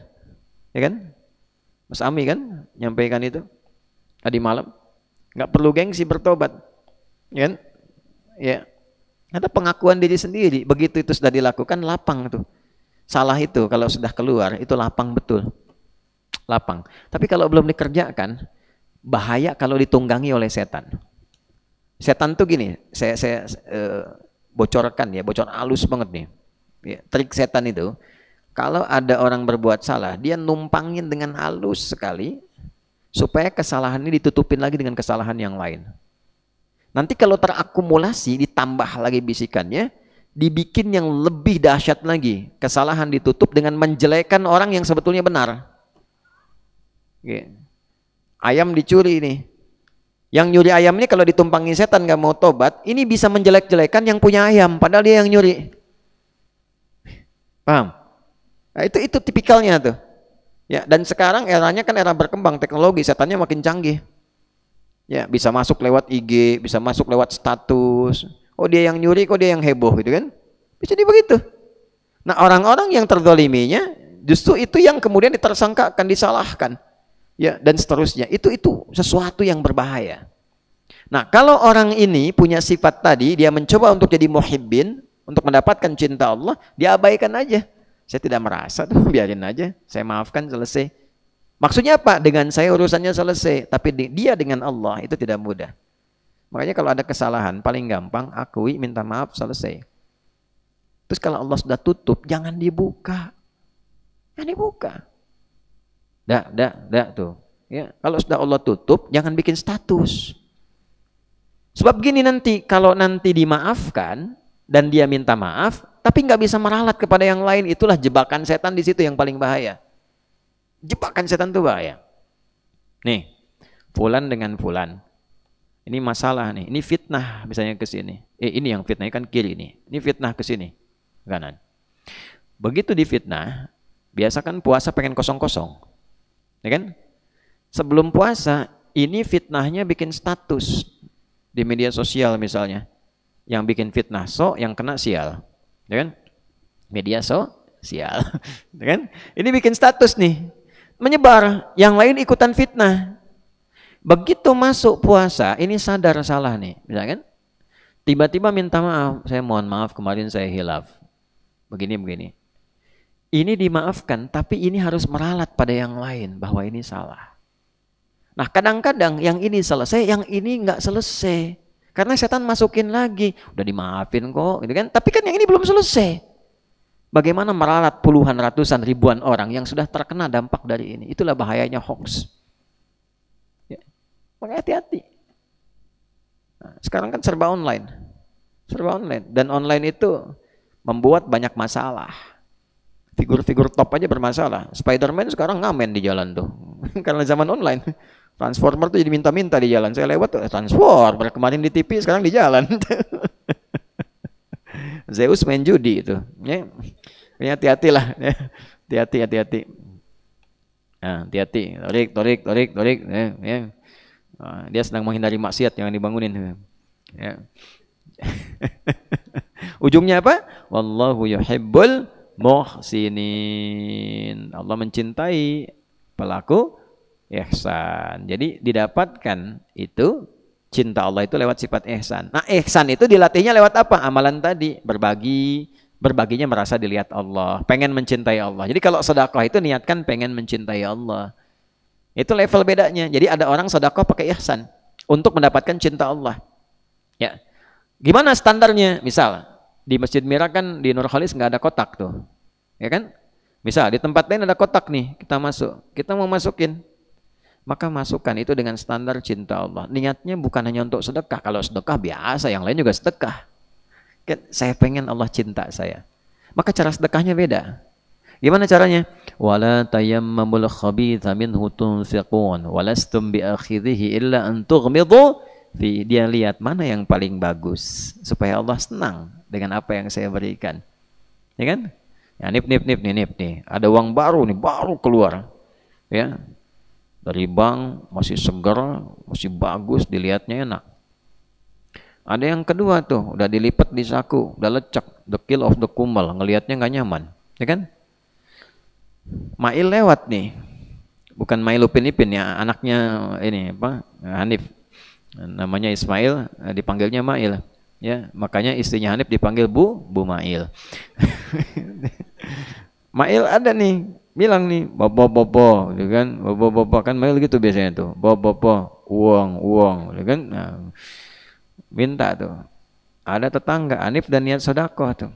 ya kan? Mas Ami kan nyampaikan itu tadi malam nggak perlu gengsi bertobat ya kan? ya ada pengakuan diri sendiri begitu itu sudah dilakukan lapang tuh salah itu kalau sudah keluar itu lapang betul lapang tapi kalau belum dikerjakan bahaya kalau ditunggangi oleh setan setan tuh gini saya saya uh, bocorkan ya bocor halus banget nih ya, trik setan itu kalau ada orang berbuat salah dia numpangin dengan halus sekali supaya kesalahan ini ditutupin lagi dengan kesalahan yang lain. Nanti kalau terakumulasi ditambah lagi bisikannya, dibikin yang lebih dahsyat lagi. Kesalahan ditutup dengan menjelekan orang yang sebetulnya benar. Ayam dicuri ini. Yang nyuri ayam ini kalau ditumpangi setan gak mau tobat, ini bisa menjelek-jelekan yang punya ayam, padahal dia yang nyuri. Paham? Nah, itu itu tipikalnya tuh. Ya, dan sekarang eranya kan era berkembang teknologi, setannya makin canggih. Ya, bisa masuk lewat IG, bisa masuk lewat status. Oh, dia yang nyuri, kok dia yang heboh gitu kan? Bisa jadi begitu. Nah, orang-orang yang terdoliminya justru itu yang kemudian ditersangkakan, disalahkan. Ya, dan seterusnya. Itu itu sesuatu yang berbahaya. Nah, kalau orang ini punya sifat tadi, dia mencoba untuk jadi muhibbin, untuk mendapatkan cinta Allah, diabaikan aja saya tidak merasa tuh, biarin aja. Saya maafkan selesai. Maksudnya apa? Dengan saya urusannya selesai, tapi dia dengan Allah itu tidak mudah. Makanya kalau ada kesalahan paling gampang akui, minta maaf, selesai. Terus kalau Allah sudah tutup, jangan dibuka. Jangan dibuka. Dak, dak, dak tuh. Ya, kalau sudah Allah tutup, jangan bikin status. Sebab gini nanti, kalau nanti dimaafkan dan dia minta maaf, tapi nggak bisa meralat kepada yang lain itulah jebakan setan di situ yang paling bahaya jebakan setan itu bahaya nih fulan dengan fulan ini masalah nih ini fitnah misalnya ke sini eh ini yang fitnah kan kiri ini ini fitnah ke sini kanan begitu difitnah biasa kan puasa pengen kosong-kosong ya kan sebelum puasa ini fitnahnya bikin status di media sosial misalnya yang bikin fitnah so yang kena sial ya kan? Media sosial, ya kan? Ini bikin status nih, menyebar. Yang lain ikutan fitnah. Begitu masuk puasa, ini sadar salah nih, misalkan. Ya Tiba-tiba minta maaf, saya mohon maaf kemarin saya hilaf. Begini begini. Ini dimaafkan, tapi ini harus meralat pada yang lain bahwa ini salah. Nah, kadang-kadang yang ini selesai, yang ini nggak selesai. Karena setan masukin lagi, udah dimaafin kok, gitu kan? Tapi kan yang ini belum selesai. Bagaimana meralat puluhan, ratusan, ribuan orang yang sudah terkena dampak dari ini? Itulah bahayanya hoax. Ya. Makanya hati-hati. Nah, sekarang kan serba online, serba online, dan online itu membuat banyak masalah. Figur-figur top aja bermasalah. Spider-Man sekarang ngamen di jalan tuh, karena zaman online. Transformer tuh jadi minta-minta di jalan. Saya lewat eh, transformer kemarin di TV, sekarang di jalan. Zeus main judi itu. Ya. ya hati-hati lah. Ya. Hati-hati, hati-hati. Nah, hati-hati. Torik, torik, torik, torik. Ya, ya. Ah, dia sedang menghindari maksiat yang dibangunin. Ya. Ujungnya apa? Wallahu yuhibbul muhsinin. Allah mencintai pelaku ihsan. Jadi didapatkan itu cinta Allah itu lewat sifat ihsan. Nah, ihsan itu dilatihnya lewat apa? Amalan tadi, berbagi, berbaginya merasa dilihat Allah, pengen mencintai Allah. Jadi kalau sedekah itu niatkan pengen mencintai Allah. Itu level bedanya. Jadi ada orang sedekah pakai ihsan untuk mendapatkan cinta Allah. Ya. Gimana standarnya? Misal di Masjid Mira kan di Nur Khalis nggak ada kotak tuh. Ya kan? Misal di tempat lain ada kotak nih, kita masuk. Kita mau masukin, maka masukkan itu dengan standar cinta Allah. Niatnya bukan hanya untuk sedekah. Kalau sedekah biasa, yang lain juga sedekah. Kan saya pengen Allah cinta saya. Maka cara sedekahnya beda. Gimana caranya? Wala tayammamul khabitha minhu tunfiqun walastum biakhidhihi illa an dia lihat mana yang paling bagus supaya Allah senang dengan apa yang saya berikan. Ya kan? Ya, nip nip nip nip nip nih. Ada uang baru nih, baru keluar. Ya, dari bank masih segar, masih bagus, dilihatnya enak. Ada yang kedua tuh, udah dilipat di saku, udah lecek, the kill of the kumal, ngelihatnya nggak nyaman, ya kan? Mail lewat nih, bukan Mail Upin Ipin ya, anaknya ini apa Hanif, namanya Ismail, eh, dipanggilnya Mail, ya makanya istrinya Hanif dipanggil Bu Bu Mail. Mail ada nih bilang nih bobo bobo gitu kan bobo bopo kan mail gitu biasanya tuh bobo bobo uang uang gitu kan nah, minta tuh ada tetangga Anif dan niat sodako tuh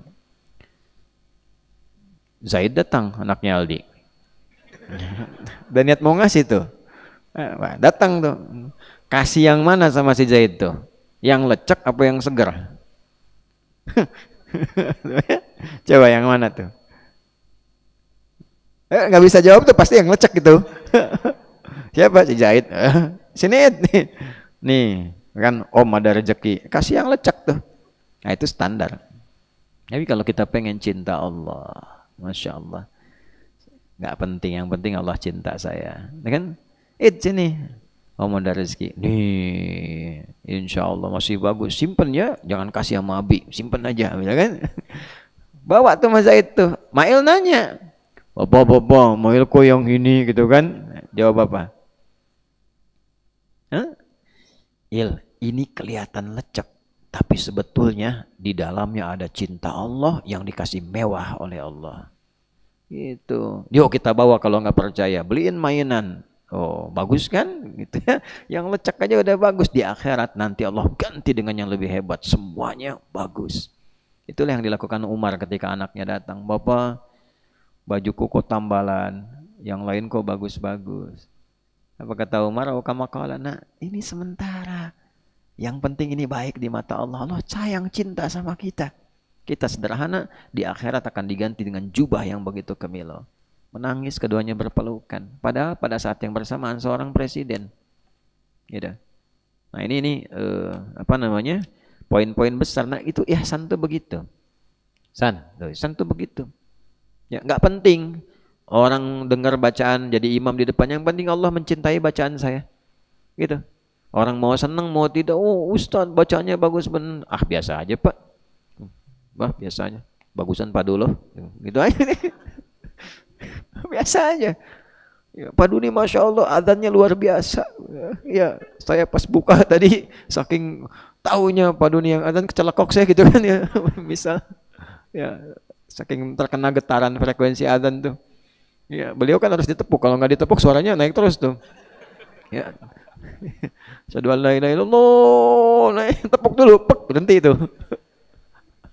Zaid datang anaknya Aldi dan niat mau ngasih tuh nah, datang tuh kasih yang mana sama si Zaid tuh yang lecek apa yang segar coba yang mana tuh Eh, nggak bisa jawab tuh pasti yang lecek gitu siapa si jahit sini nih. nih kan om ada rezeki kasih yang lecek tuh nah itu standar tapi kalau kita pengen cinta Allah masya Allah nggak penting yang penting Allah cinta saya nah, kan it sini om ada rezeki nih insya Allah masih bagus simpen ya jangan kasih sama Abi simpen aja ya kan bawa tuh Mas Zaid tuh Mail nanya Bapak, bapak, mobil koyong ini gitu kan? Jawab apa? Hah? Il, ini kelihatan lecek, tapi sebetulnya di dalamnya ada cinta Allah yang dikasih mewah oleh Allah. Itu. Yuk kita bawa kalau nggak percaya, beliin mainan. Oh, bagus kan? Gitu ya. Yang lecek aja udah bagus di akhirat nanti Allah ganti dengan yang lebih hebat. Semuanya bagus. Itulah yang dilakukan Umar ketika anaknya datang. Bapak, bajuku kok tambalan, yang lain kok bagus-bagus. Apa kata Umar? Oh kama kala, nah ini sementara. Yang penting ini baik di mata Allah. Allah sayang cinta sama kita. Kita sederhana, di akhirat akan diganti dengan jubah yang begitu kemilau. Menangis keduanya berpelukan. Padahal pada saat yang bersamaan seorang presiden. Gitu. Nah ini ini uh, apa namanya? Poin-poin besar. Nah itu ihsan tuh begitu. San, tuh, ihsan tuh begitu. Ya, nggak penting orang dengar bacaan jadi imam di depan. Yang penting Allah mencintai bacaan saya. Gitu. Orang mau seneng mau tidak, oh ustad bacaannya bagus ben Ah biasa aja Pak. bah biasanya Bagusan Pak dulu Gitu aja nih. biasa aja. Ya, Pak Duni Masya Allah adanya luar biasa. Ya, saya pas buka tadi saking taunya Pak Duni yang adan kecelakok saya gitu kan ya. Misal ya saking terkena getaran frekuensi adan tuh. Ya, beliau kan harus ditepuk. Kalau nggak ditepuk suaranya naik terus tuh. Ya. Sadwal an la ilaha illallah. Naik tepuk dulu, pek, berhenti itu.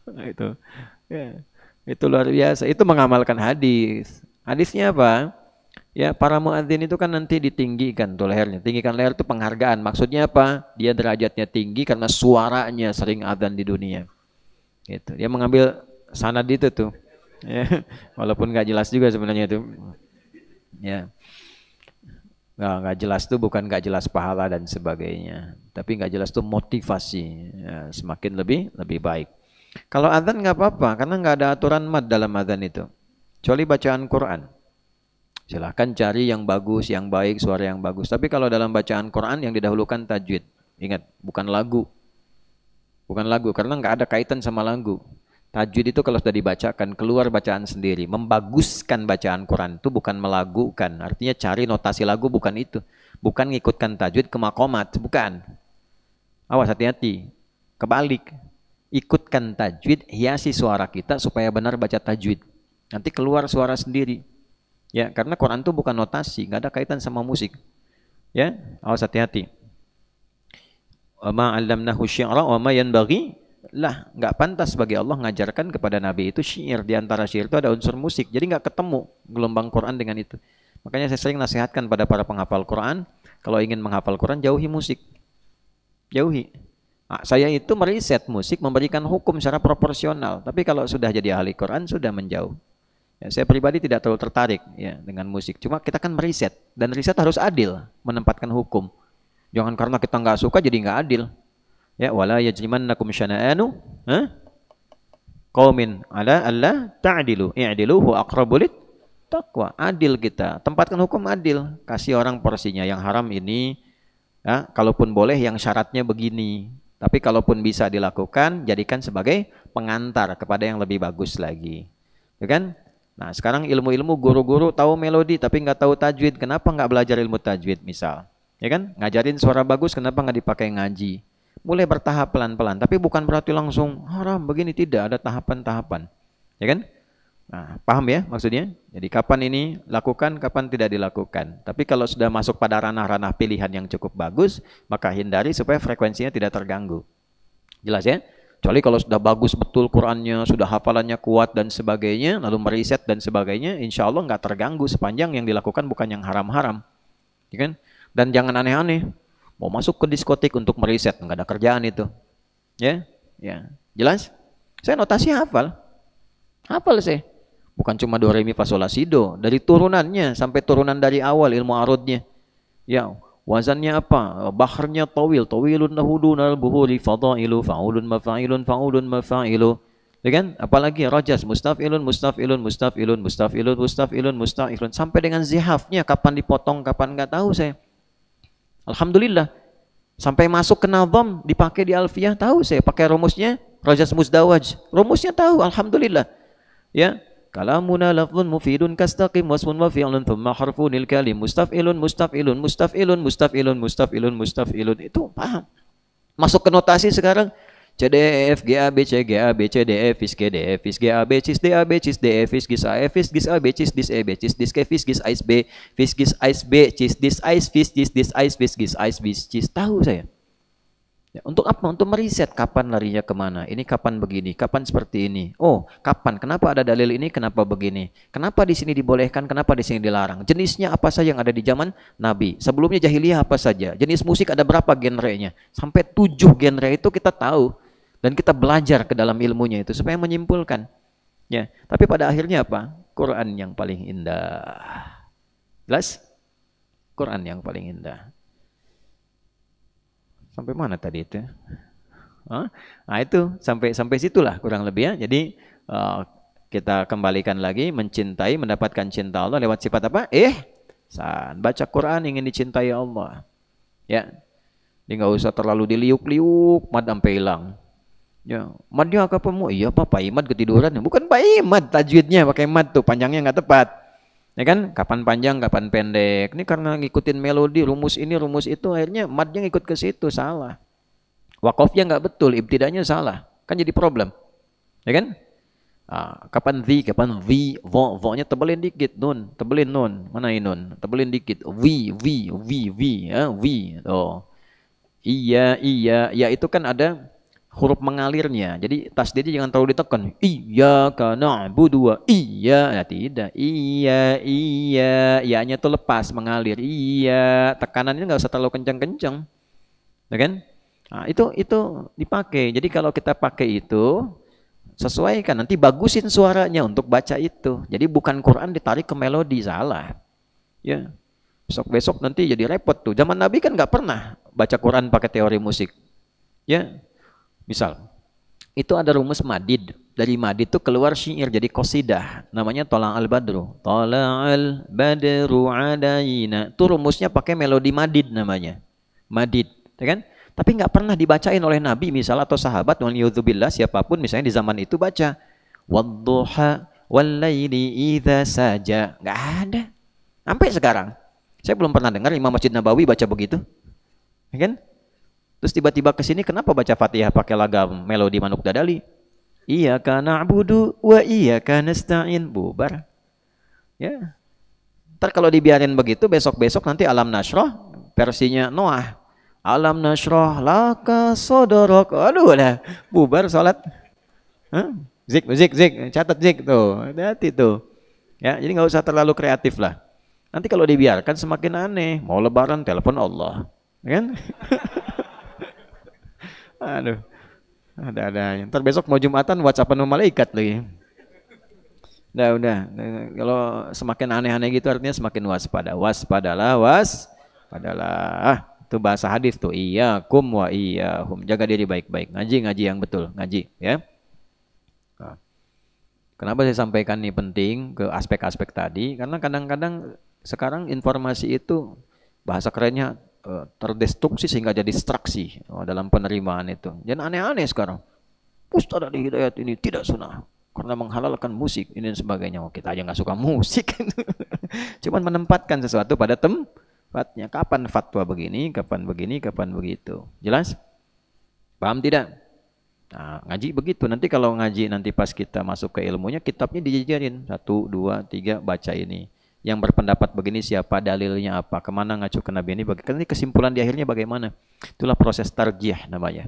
Nah, itu. Ya. Itu luar biasa. Itu mengamalkan hadis. Hadisnya apa? Ya, para muadzin itu kan nanti ditinggikan tuh lehernya. Tinggikan leher itu penghargaan. Maksudnya apa? Dia derajatnya tinggi karena suaranya sering adzan di dunia. Gitu. Dia mengambil sanad itu tuh. Ya, walaupun nggak jelas juga sebenarnya itu. Ya. Nggak, nggak jelas tuh bukan nggak jelas pahala dan sebagainya. Tapi nggak jelas tuh motivasi ya, semakin lebih lebih baik. Kalau adzan nggak apa-apa karena nggak ada aturan mad dalam adzan itu. Kecuali bacaan Quran. Silahkan cari yang bagus, yang baik, suara yang bagus. Tapi kalau dalam bacaan Quran yang didahulukan tajwid. Ingat, bukan lagu. Bukan lagu, karena nggak ada kaitan sama lagu. Tajwid itu kalau sudah dibacakan keluar bacaan sendiri. Membaguskan bacaan Quran itu bukan melagukan. Artinya cari notasi lagu bukan itu. Bukan ngikutkan tajwid ke makomat, bukan. Awas hati-hati. Kebalik. Ikutkan tajwid, hiasi suara kita supaya benar baca tajwid. Nanti keluar suara sendiri. Ya, karena Quran itu bukan notasi, nggak ada kaitan sama musik. Ya, awas hati-hati. Wa ma 'allamnahu syi'ra wa ma bagi lah nggak pantas bagi Allah mengajarkan kepada Nabi itu syair di antara syair itu ada unsur musik jadi nggak ketemu gelombang Quran dengan itu makanya saya sering nasihatkan pada para penghafal Quran kalau ingin menghafal Quran jauhi musik jauhi nah, saya itu meriset musik memberikan hukum secara proporsional tapi kalau sudah jadi ahli Quran sudah menjauh ya, saya pribadi tidak terlalu tertarik ya dengan musik cuma kita kan meriset dan riset harus adil menempatkan hukum jangan karena kita nggak suka jadi nggak adil Ya wala yajrimannakum syana'anu ha? Qaumin ala alla ta'dilu. I'dilu hu aqrabulit takwa. Adil kita. Tempatkan hukum adil. Kasih orang porsinya. Yang haram ini ya, kalaupun boleh yang syaratnya begini. Tapi kalaupun bisa dilakukan, jadikan sebagai pengantar kepada yang lebih bagus lagi. Ya kan? Nah, sekarang ilmu-ilmu guru-guru tahu melodi tapi nggak tahu tajwid. Kenapa nggak belajar ilmu tajwid misal? Ya kan? Ngajarin suara bagus kenapa nggak dipakai ngaji? Boleh bertahap pelan-pelan, tapi bukan berarti langsung haram begini tidak ada tahapan-tahapan. Ya kan? Nah, paham ya maksudnya? Jadi kapan ini lakukan, kapan tidak dilakukan. Tapi kalau sudah masuk pada ranah-ranah pilihan yang cukup bagus, maka hindari supaya frekuensinya tidak terganggu. Jelas ya? Kecuali kalau sudah bagus betul Qurannya, sudah hafalannya kuat dan sebagainya, lalu meriset dan sebagainya, insya Allah nggak terganggu sepanjang yang dilakukan bukan yang haram-haram. Ya kan? Dan jangan aneh-aneh. Mau masuk ke diskotik untuk meriset, nggak ada kerjaan itu. Ya, ya, jelas? Saya notasi hafal, hafal saya. Bukan cuma do re mi fa sol la si do, dari turunannya sampai turunan dari awal ilmu arodnya. Ya, wazannya apa? Baharnya tawil, tawilun nahudun al buhuri fadailu faulun mafailun faulun mafailu. Ya kan? Apalagi rajas, mustafilun, mustafilun, mustafilun, mustafilun, mustafilun, mustafilun, mustafilun. Sampai dengan zihafnya, kapan dipotong, kapan nggak tahu saya. Alhamdulillah. Sampai masuk ke nazam dipakai di alfiah tahu saya pakai rumusnya Rajas Musdawaj. Rumusnya tahu alhamdulillah. Ya, kalamuna lafzun mufidun kastaqim wasmun wa fi'lun thumma harfun il kalim mustaf'ilun mustaf'ilun mustaf'ilun mustaf'ilun mustaf'ilun mustaf'ilun itu paham masuk ke notasi sekarang C D E F G A B C G A B C D E F is G D E F G A B C D A B C D E F is G A F is G A B C D E B C D K F is Ice B Fish G Ice B C D Ice Fish G D Ice Fish G Ice B C tahu saya Ya, untuk apa? Untuk meriset kapan larinya kemana. Ini kapan begini, kapan seperti ini. Oh, kapan? Kenapa ada dalil ini? Kenapa begini? Kenapa di sini dibolehkan? Kenapa di sini dilarang? Jenisnya apa saja yang ada di zaman Nabi? Sebelumnya jahiliyah apa saja? Jenis musik ada berapa genrenya? Sampai tujuh genre itu kita tahu dan kita belajar ke dalam ilmunya itu supaya menyimpulkan. Ya, tapi pada akhirnya apa? Quran yang paling indah. Jelas? Quran yang paling indah. Sampai mana tadi itu? Hah? Nah itu sampai sampai situlah kurang lebih ya. Jadi uh, kita kembalikan lagi mencintai mendapatkan cinta Allah lewat sifat apa? Eh, san baca Quran ingin dicintai Allah. Ya. Jadi nggak usah terlalu diliuk-liuk mad sampai hilang. Ya, madnya apa mu? Iya Pak, Pak Imad ketiduran. Ya? Bukan Pak Imad, tajwidnya pakai mad tuh, panjangnya nggak tepat. Ya kan? Kapan panjang, kapan pendek. Ini karena ngikutin melodi, rumus ini, rumus itu, akhirnya madnya ngikut ke situ, salah. Wakofnya nggak betul, ibtidanya salah. Kan jadi problem. Ya kan? Ah, kapan the, kapan vi, vo, vo-nya tebelin dikit, nun, tebelin nun, mana ini nun, tebelin dikit, vi, vi, vi, vi, ya, vi, oh. Iya, iya, ya itu kan ada huruf mengalirnya. Jadi tasdidnya jangan terlalu ditekan. Iya karena dua iya. ya, nah, tidak. Iya iya. nya tuh lepas mengalir. Iya. Tekanannya nggak usah terlalu kencang-kencang. Ya kan? Nah, itu itu dipakai. Jadi kalau kita pakai itu sesuaikan nanti bagusin suaranya untuk baca itu. Jadi bukan Quran ditarik ke melodi salah. Ya. Besok-besok nanti jadi repot tuh. Zaman Nabi kan nggak pernah baca Quran pakai teori musik. Ya, Misal, itu ada rumus madid. Dari madid itu keluar syair jadi kosidah. Namanya tolang al-badru. Tolang al-badru adayina. Itu rumusnya pakai melodi madid namanya. Madid. Ya kan? Tapi nggak pernah dibacain oleh Nabi misal atau sahabat. yudzubillah siapapun misalnya di zaman itu baca. Wadduha wallayli idha saja. Nggak ada. Sampai sekarang. Saya belum pernah dengar Imam Masjid Nabawi baca begitu. Ya kan? Terus tiba-tiba ke sini kenapa baca Fatihah pakai lagu melodi Manuk Dadali? Iya karena abudu wa iya karena stain bubar. Ya. Ntar kalau dibiarin begitu besok-besok nanti alam nasroh versinya Noah. Alam nasroh laka sodorok. Aduh lah bubar sholat. Huh? Zik, zik, zik, catat zik tuh, hati tuh. Ya, jadi nggak usah terlalu kreatif lah. Nanti kalau dibiarkan semakin aneh. Mau lebaran telepon Allah, ya kan? Aduh. Ada ada. Ntar besok mau Jumatan WhatsAppan sama malaikat lagi. Udah, udah. Kalau semakin aneh-aneh gitu artinya semakin waspada. Waspadalah, was padalah. Itu bahasa hadis tuh. Iya, kum wa iya hum. Jaga diri baik-baik. Ngaji, ngaji yang betul. Ngaji, ya. Nah. Kenapa saya sampaikan ini penting ke aspek-aspek tadi? Karena kadang-kadang sekarang informasi itu bahasa kerennya Eh, terdestruksi sehingga jadi distraksi oh, dalam penerimaan itu. Jangan aneh-aneh sekarang. Ustaz ada Hidayat ini tidak sunnah karena menghalalkan musik ini dan sebagainya. Oh, kita aja nggak suka musik. Cuman menempatkan sesuatu pada tempatnya. Kapan fatwa begini, kapan begini, kapan begitu. Jelas? Paham tidak? Nah, ngaji begitu. Nanti kalau ngaji nanti pas kita masuk ke ilmunya, kitabnya dijajarin. Satu, dua, tiga, baca ini yang berpendapat begini siapa, dalilnya apa, kemana ngacu ke Nabi ini, bagaimana kesimpulan di akhirnya bagaimana. Itulah proses tarjih namanya.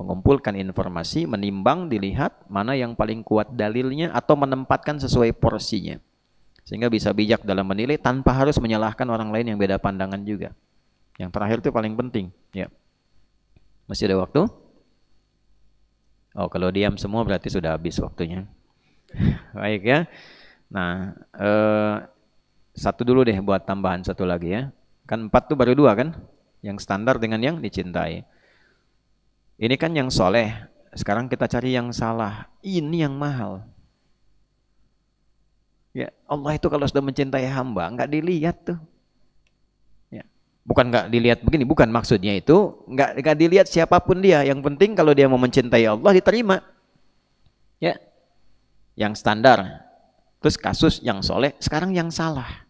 Mengumpulkan informasi, menimbang, dilihat mana yang paling kuat dalilnya atau menempatkan sesuai porsinya. Sehingga bisa bijak dalam menilai tanpa harus menyalahkan orang lain yang beda pandangan juga. Yang terakhir itu paling penting. Ya. Masih ada waktu? Oh, kalau diam semua berarti sudah habis waktunya. Baik ya. Nah, eh, satu dulu deh buat tambahan satu lagi ya. Kan empat tuh baru dua kan? Yang standar dengan yang dicintai. Ini kan yang soleh. Sekarang kita cari yang salah. Ini yang mahal. Ya Allah itu kalau sudah mencintai hamba nggak dilihat tuh. Ya. Bukan nggak dilihat begini, bukan maksudnya itu nggak nggak dilihat siapapun dia. Yang penting kalau dia mau mencintai Allah diterima. Ya, yang standar. Terus kasus yang soleh, sekarang yang salah.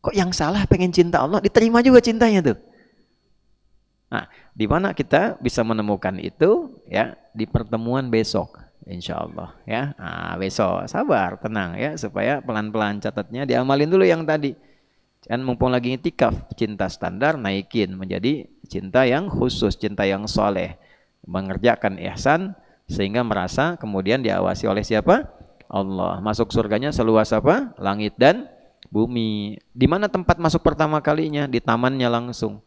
Kok yang salah pengen cinta Allah, diterima juga cintanya tuh. Nah, di mana kita bisa menemukan itu ya di pertemuan besok, insya Allah ya. Nah, besok sabar, tenang ya supaya pelan-pelan catatnya diamalin dulu yang tadi. Kan mumpung lagi itikaf, cinta standar naikin menjadi cinta yang khusus, cinta yang soleh. Mengerjakan ihsan sehingga merasa kemudian diawasi oleh siapa? Allah. Masuk surganya seluas apa? Langit dan bumi. Di mana tempat masuk pertama kalinya? Di tamannya langsung.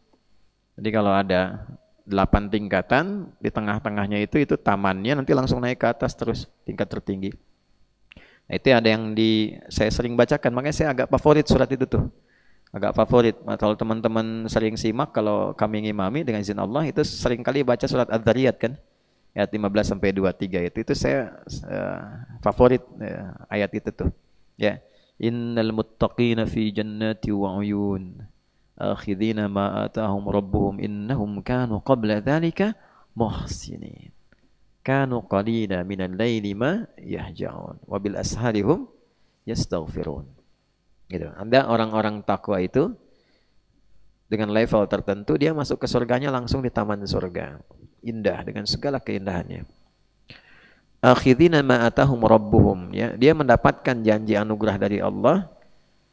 Jadi kalau ada delapan tingkatan, di tengah-tengahnya itu itu tamannya nanti langsung naik ke atas terus tingkat tertinggi. Nah, itu ada yang di saya sering bacakan, makanya saya agak favorit surat itu tuh. Agak favorit. Nah, kalau teman-teman sering simak kalau kami ngimami dengan izin Allah itu sering kali baca surat Ad-Dariyat kan. Ayat 15 sampai 23 itu itu saya uh, favorit uh, ayat itu tuh. Ya. Yeah innal muttaqina fi jannati wa uyun akhidina ma atahum rabbuhum innahum kanu qabla dhalika muhsinin kanu qalila minal layli ma yahja'un wabil asharihum yastaghfirun gitu anda orang-orang takwa itu dengan level tertentu dia masuk ke surganya langsung di taman surga indah dengan segala keindahannya akhidina ma'atahum rabbuhum ya dia mendapatkan janji anugerah dari Allah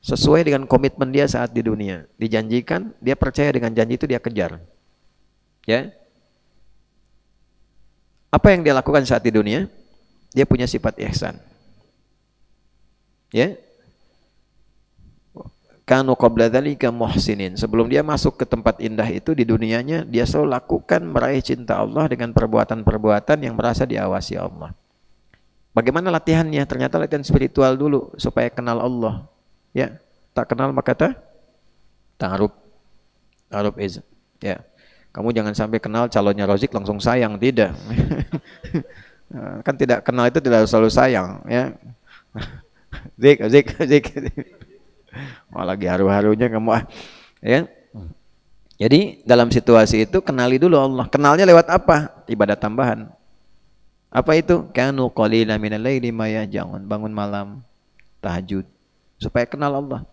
sesuai dengan komitmen dia saat di dunia dijanjikan dia percaya dengan janji itu dia kejar ya apa yang dia lakukan saat di dunia dia punya sifat ihsan ya kanu qabla dzalika muhsinin sebelum dia masuk ke tempat indah itu di dunianya dia selalu lakukan meraih cinta Allah dengan perbuatan-perbuatan yang merasa diawasi Allah Bagaimana latihannya? Ternyata latihan spiritual dulu supaya kenal Allah. Ya, tak kenal maka tak ta'aruf. Ta'aruf is. Ya. Kamu jangan sampai kenal calonnya Rozik langsung sayang, tidak. Nah, kan tidak kenal itu tidak selalu sayang, ya. Zik, Zik, Zik. Wah, lagi haru-harunya kamu. Ah. Ya. Jadi dalam situasi itu kenali dulu Allah. Kenalnya lewat apa? Ibadah tambahan. Apa itu? Kanu qalila minal laili jangan bangun malam tahajud supaya kenal Allah.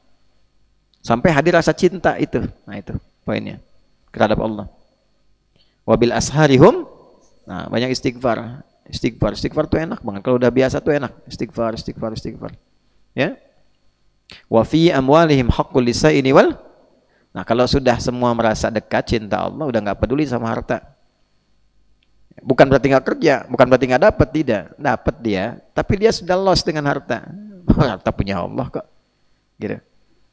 Sampai hadir rasa cinta itu. Nah itu poinnya terhadap Allah. Wabil asharihum nah banyak istighfar. Istighfar, istighfar tuh enak banget. Kalau udah biasa tuh enak. Istighfar, istighfar, istighfar. Ya. Wa fi amwalihim haqqul lisaini wal Nah, kalau sudah semua merasa dekat cinta Allah, udah nggak peduli sama harta Bukan berarti nggak kerja, bukan berarti nggak dapat tidak, dapat dia. Tapi dia sudah lost dengan harta. Oh, harta punya Allah kok. Gitu.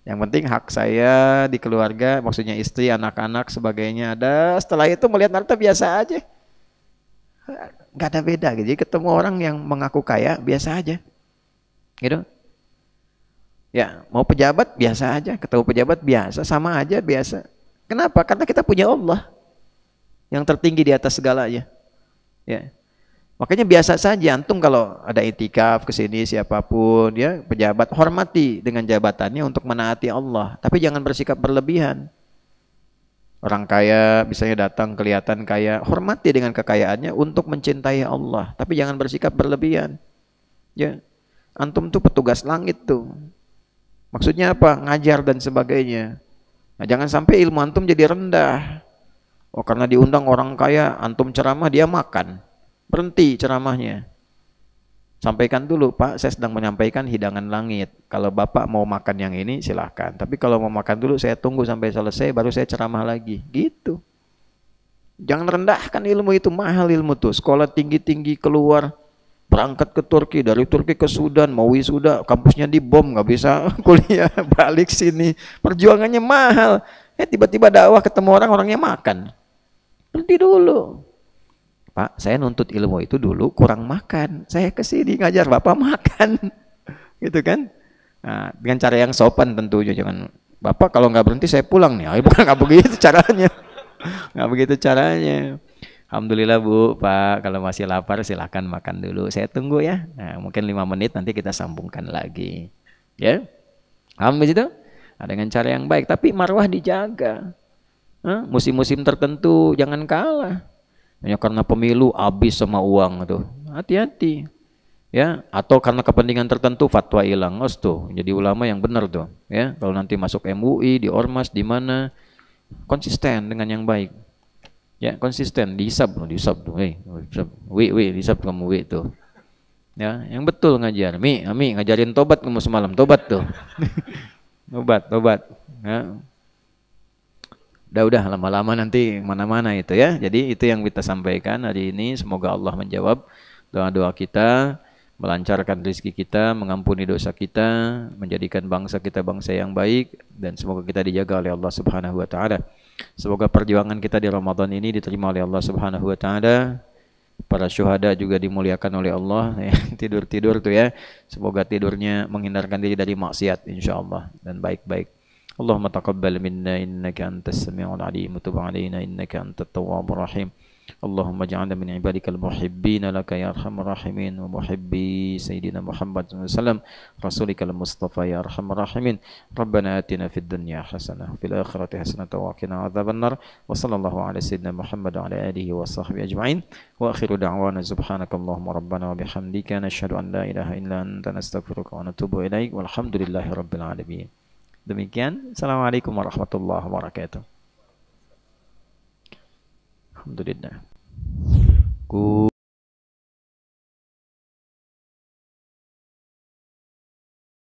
Yang penting hak saya di keluarga, maksudnya istri, anak-anak, sebagainya ada. Setelah itu melihat harta biasa aja. Gak ada beda gitu. Jadi ketemu orang yang mengaku kaya biasa aja. Gitu. Ya, mau pejabat biasa aja, ketemu pejabat biasa, sama aja biasa. Kenapa? Karena kita punya Allah yang tertinggi di atas segalanya. Ya. Makanya biasa saja antum kalau ada itikaf ke sini siapapun ya pejabat hormati dengan jabatannya untuk menaati Allah, tapi jangan bersikap berlebihan. Orang kaya misalnya datang kelihatan kaya, hormati dengan kekayaannya untuk mencintai Allah, tapi jangan bersikap berlebihan. Ya. Antum tuh petugas langit tuh. Maksudnya apa? Ngajar dan sebagainya. Nah, jangan sampai ilmu antum jadi rendah. Oh karena diundang orang kaya, antum ceramah dia makan. Berhenti ceramahnya. Sampaikan dulu Pak, saya sedang menyampaikan hidangan langit. Kalau Bapak mau makan yang ini silahkan. Tapi kalau mau makan dulu saya tunggu sampai selesai baru saya ceramah lagi. Gitu. Jangan rendahkan ilmu itu, mahal ilmu tuh. Sekolah tinggi-tinggi keluar, berangkat ke Turki, dari Turki ke Sudan, mau wisuda, kampusnya dibom, nggak bisa kuliah, balik sini. Perjuangannya mahal. Eh tiba-tiba dakwah ketemu orang, orangnya makan. Berhenti dulu. Pak, saya nuntut ilmu itu dulu kurang makan. Saya ke sini ngajar Bapak makan. gitu kan? Nah, dengan cara yang sopan tentunya jangan Bapak kalau nggak berhenti saya pulang nih. Oh, bukan nggak begitu caranya. nggak begitu caranya. Alhamdulillah Bu, Pak kalau masih lapar silahkan makan dulu. Saya tunggu ya. Nah, mungkin lima menit nanti kita sambungkan lagi. Ya. Paham begitu? Nah, dengan cara yang baik tapi marwah dijaga musim-musim tertentu jangan kalah hanya karena pemilu habis sama uang tuh hati-hati ya atau karena kepentingan tertentu fatwa hilang os tuh jadi ulama yang benar tuh ya kalau nanti masuk MUI di ormas di mana konsisten dengan yang baik ya konsisten dihisab tuh dihisab tuh hey, wih wi wi dihisab kamu wi tuh ya yang betul ngajar mi ami ngajarin tobat kamu semalam tobat tuh tobat tobat ya Udah udah lama-lama nanti mana-mana itu ya. Jadi itu yang kita sampaikan hari ini. Semoga Allah menjawab doa-doa kita, melancarkan rezeki kita, mengampuni dosa kita, menjadikan bangsa kita bangsa yang baik dan semoga kita dijaga oleh Allah Subhanahu wa taala. Semoga perjuangan kita di Ramadan ini diterima oleh Allah Subhanahu wa taala. Para syuhada juga dimuliakan oleh Allah ya, Tidur-tidur tuh ya. Semoga tidurnya menghindarkan diri dari maksiat insyaallah dan baik-baik. اللهم تقبل منا إنك أنت السميع العليم وتب علينا إنك أنت التواب الرحيم اللهم اجعلنا من عبادك المحبين لك يا أرحم الراحمين ومحبي سيدنا محمد صلى الله عليه وسلم رسولك المصطفى يا أرحم الراحمين ربنا آتنا في الدنيا حسنة وفي الآخرة حسنة وقنا عذاب النار وصلى الله على سيدنا محمد وعلى آله وصحبه أجمعين وآخر دعوانا سبحانك اللهم ربنا وبحمدك نشهد أن لا إله إلا أنت نستغفرك ونتوب إليك والحمد لله رب العالمين Demikian. Assalamualaikum warahmatullahi wabarakatuh. Alhamdulillah. Good.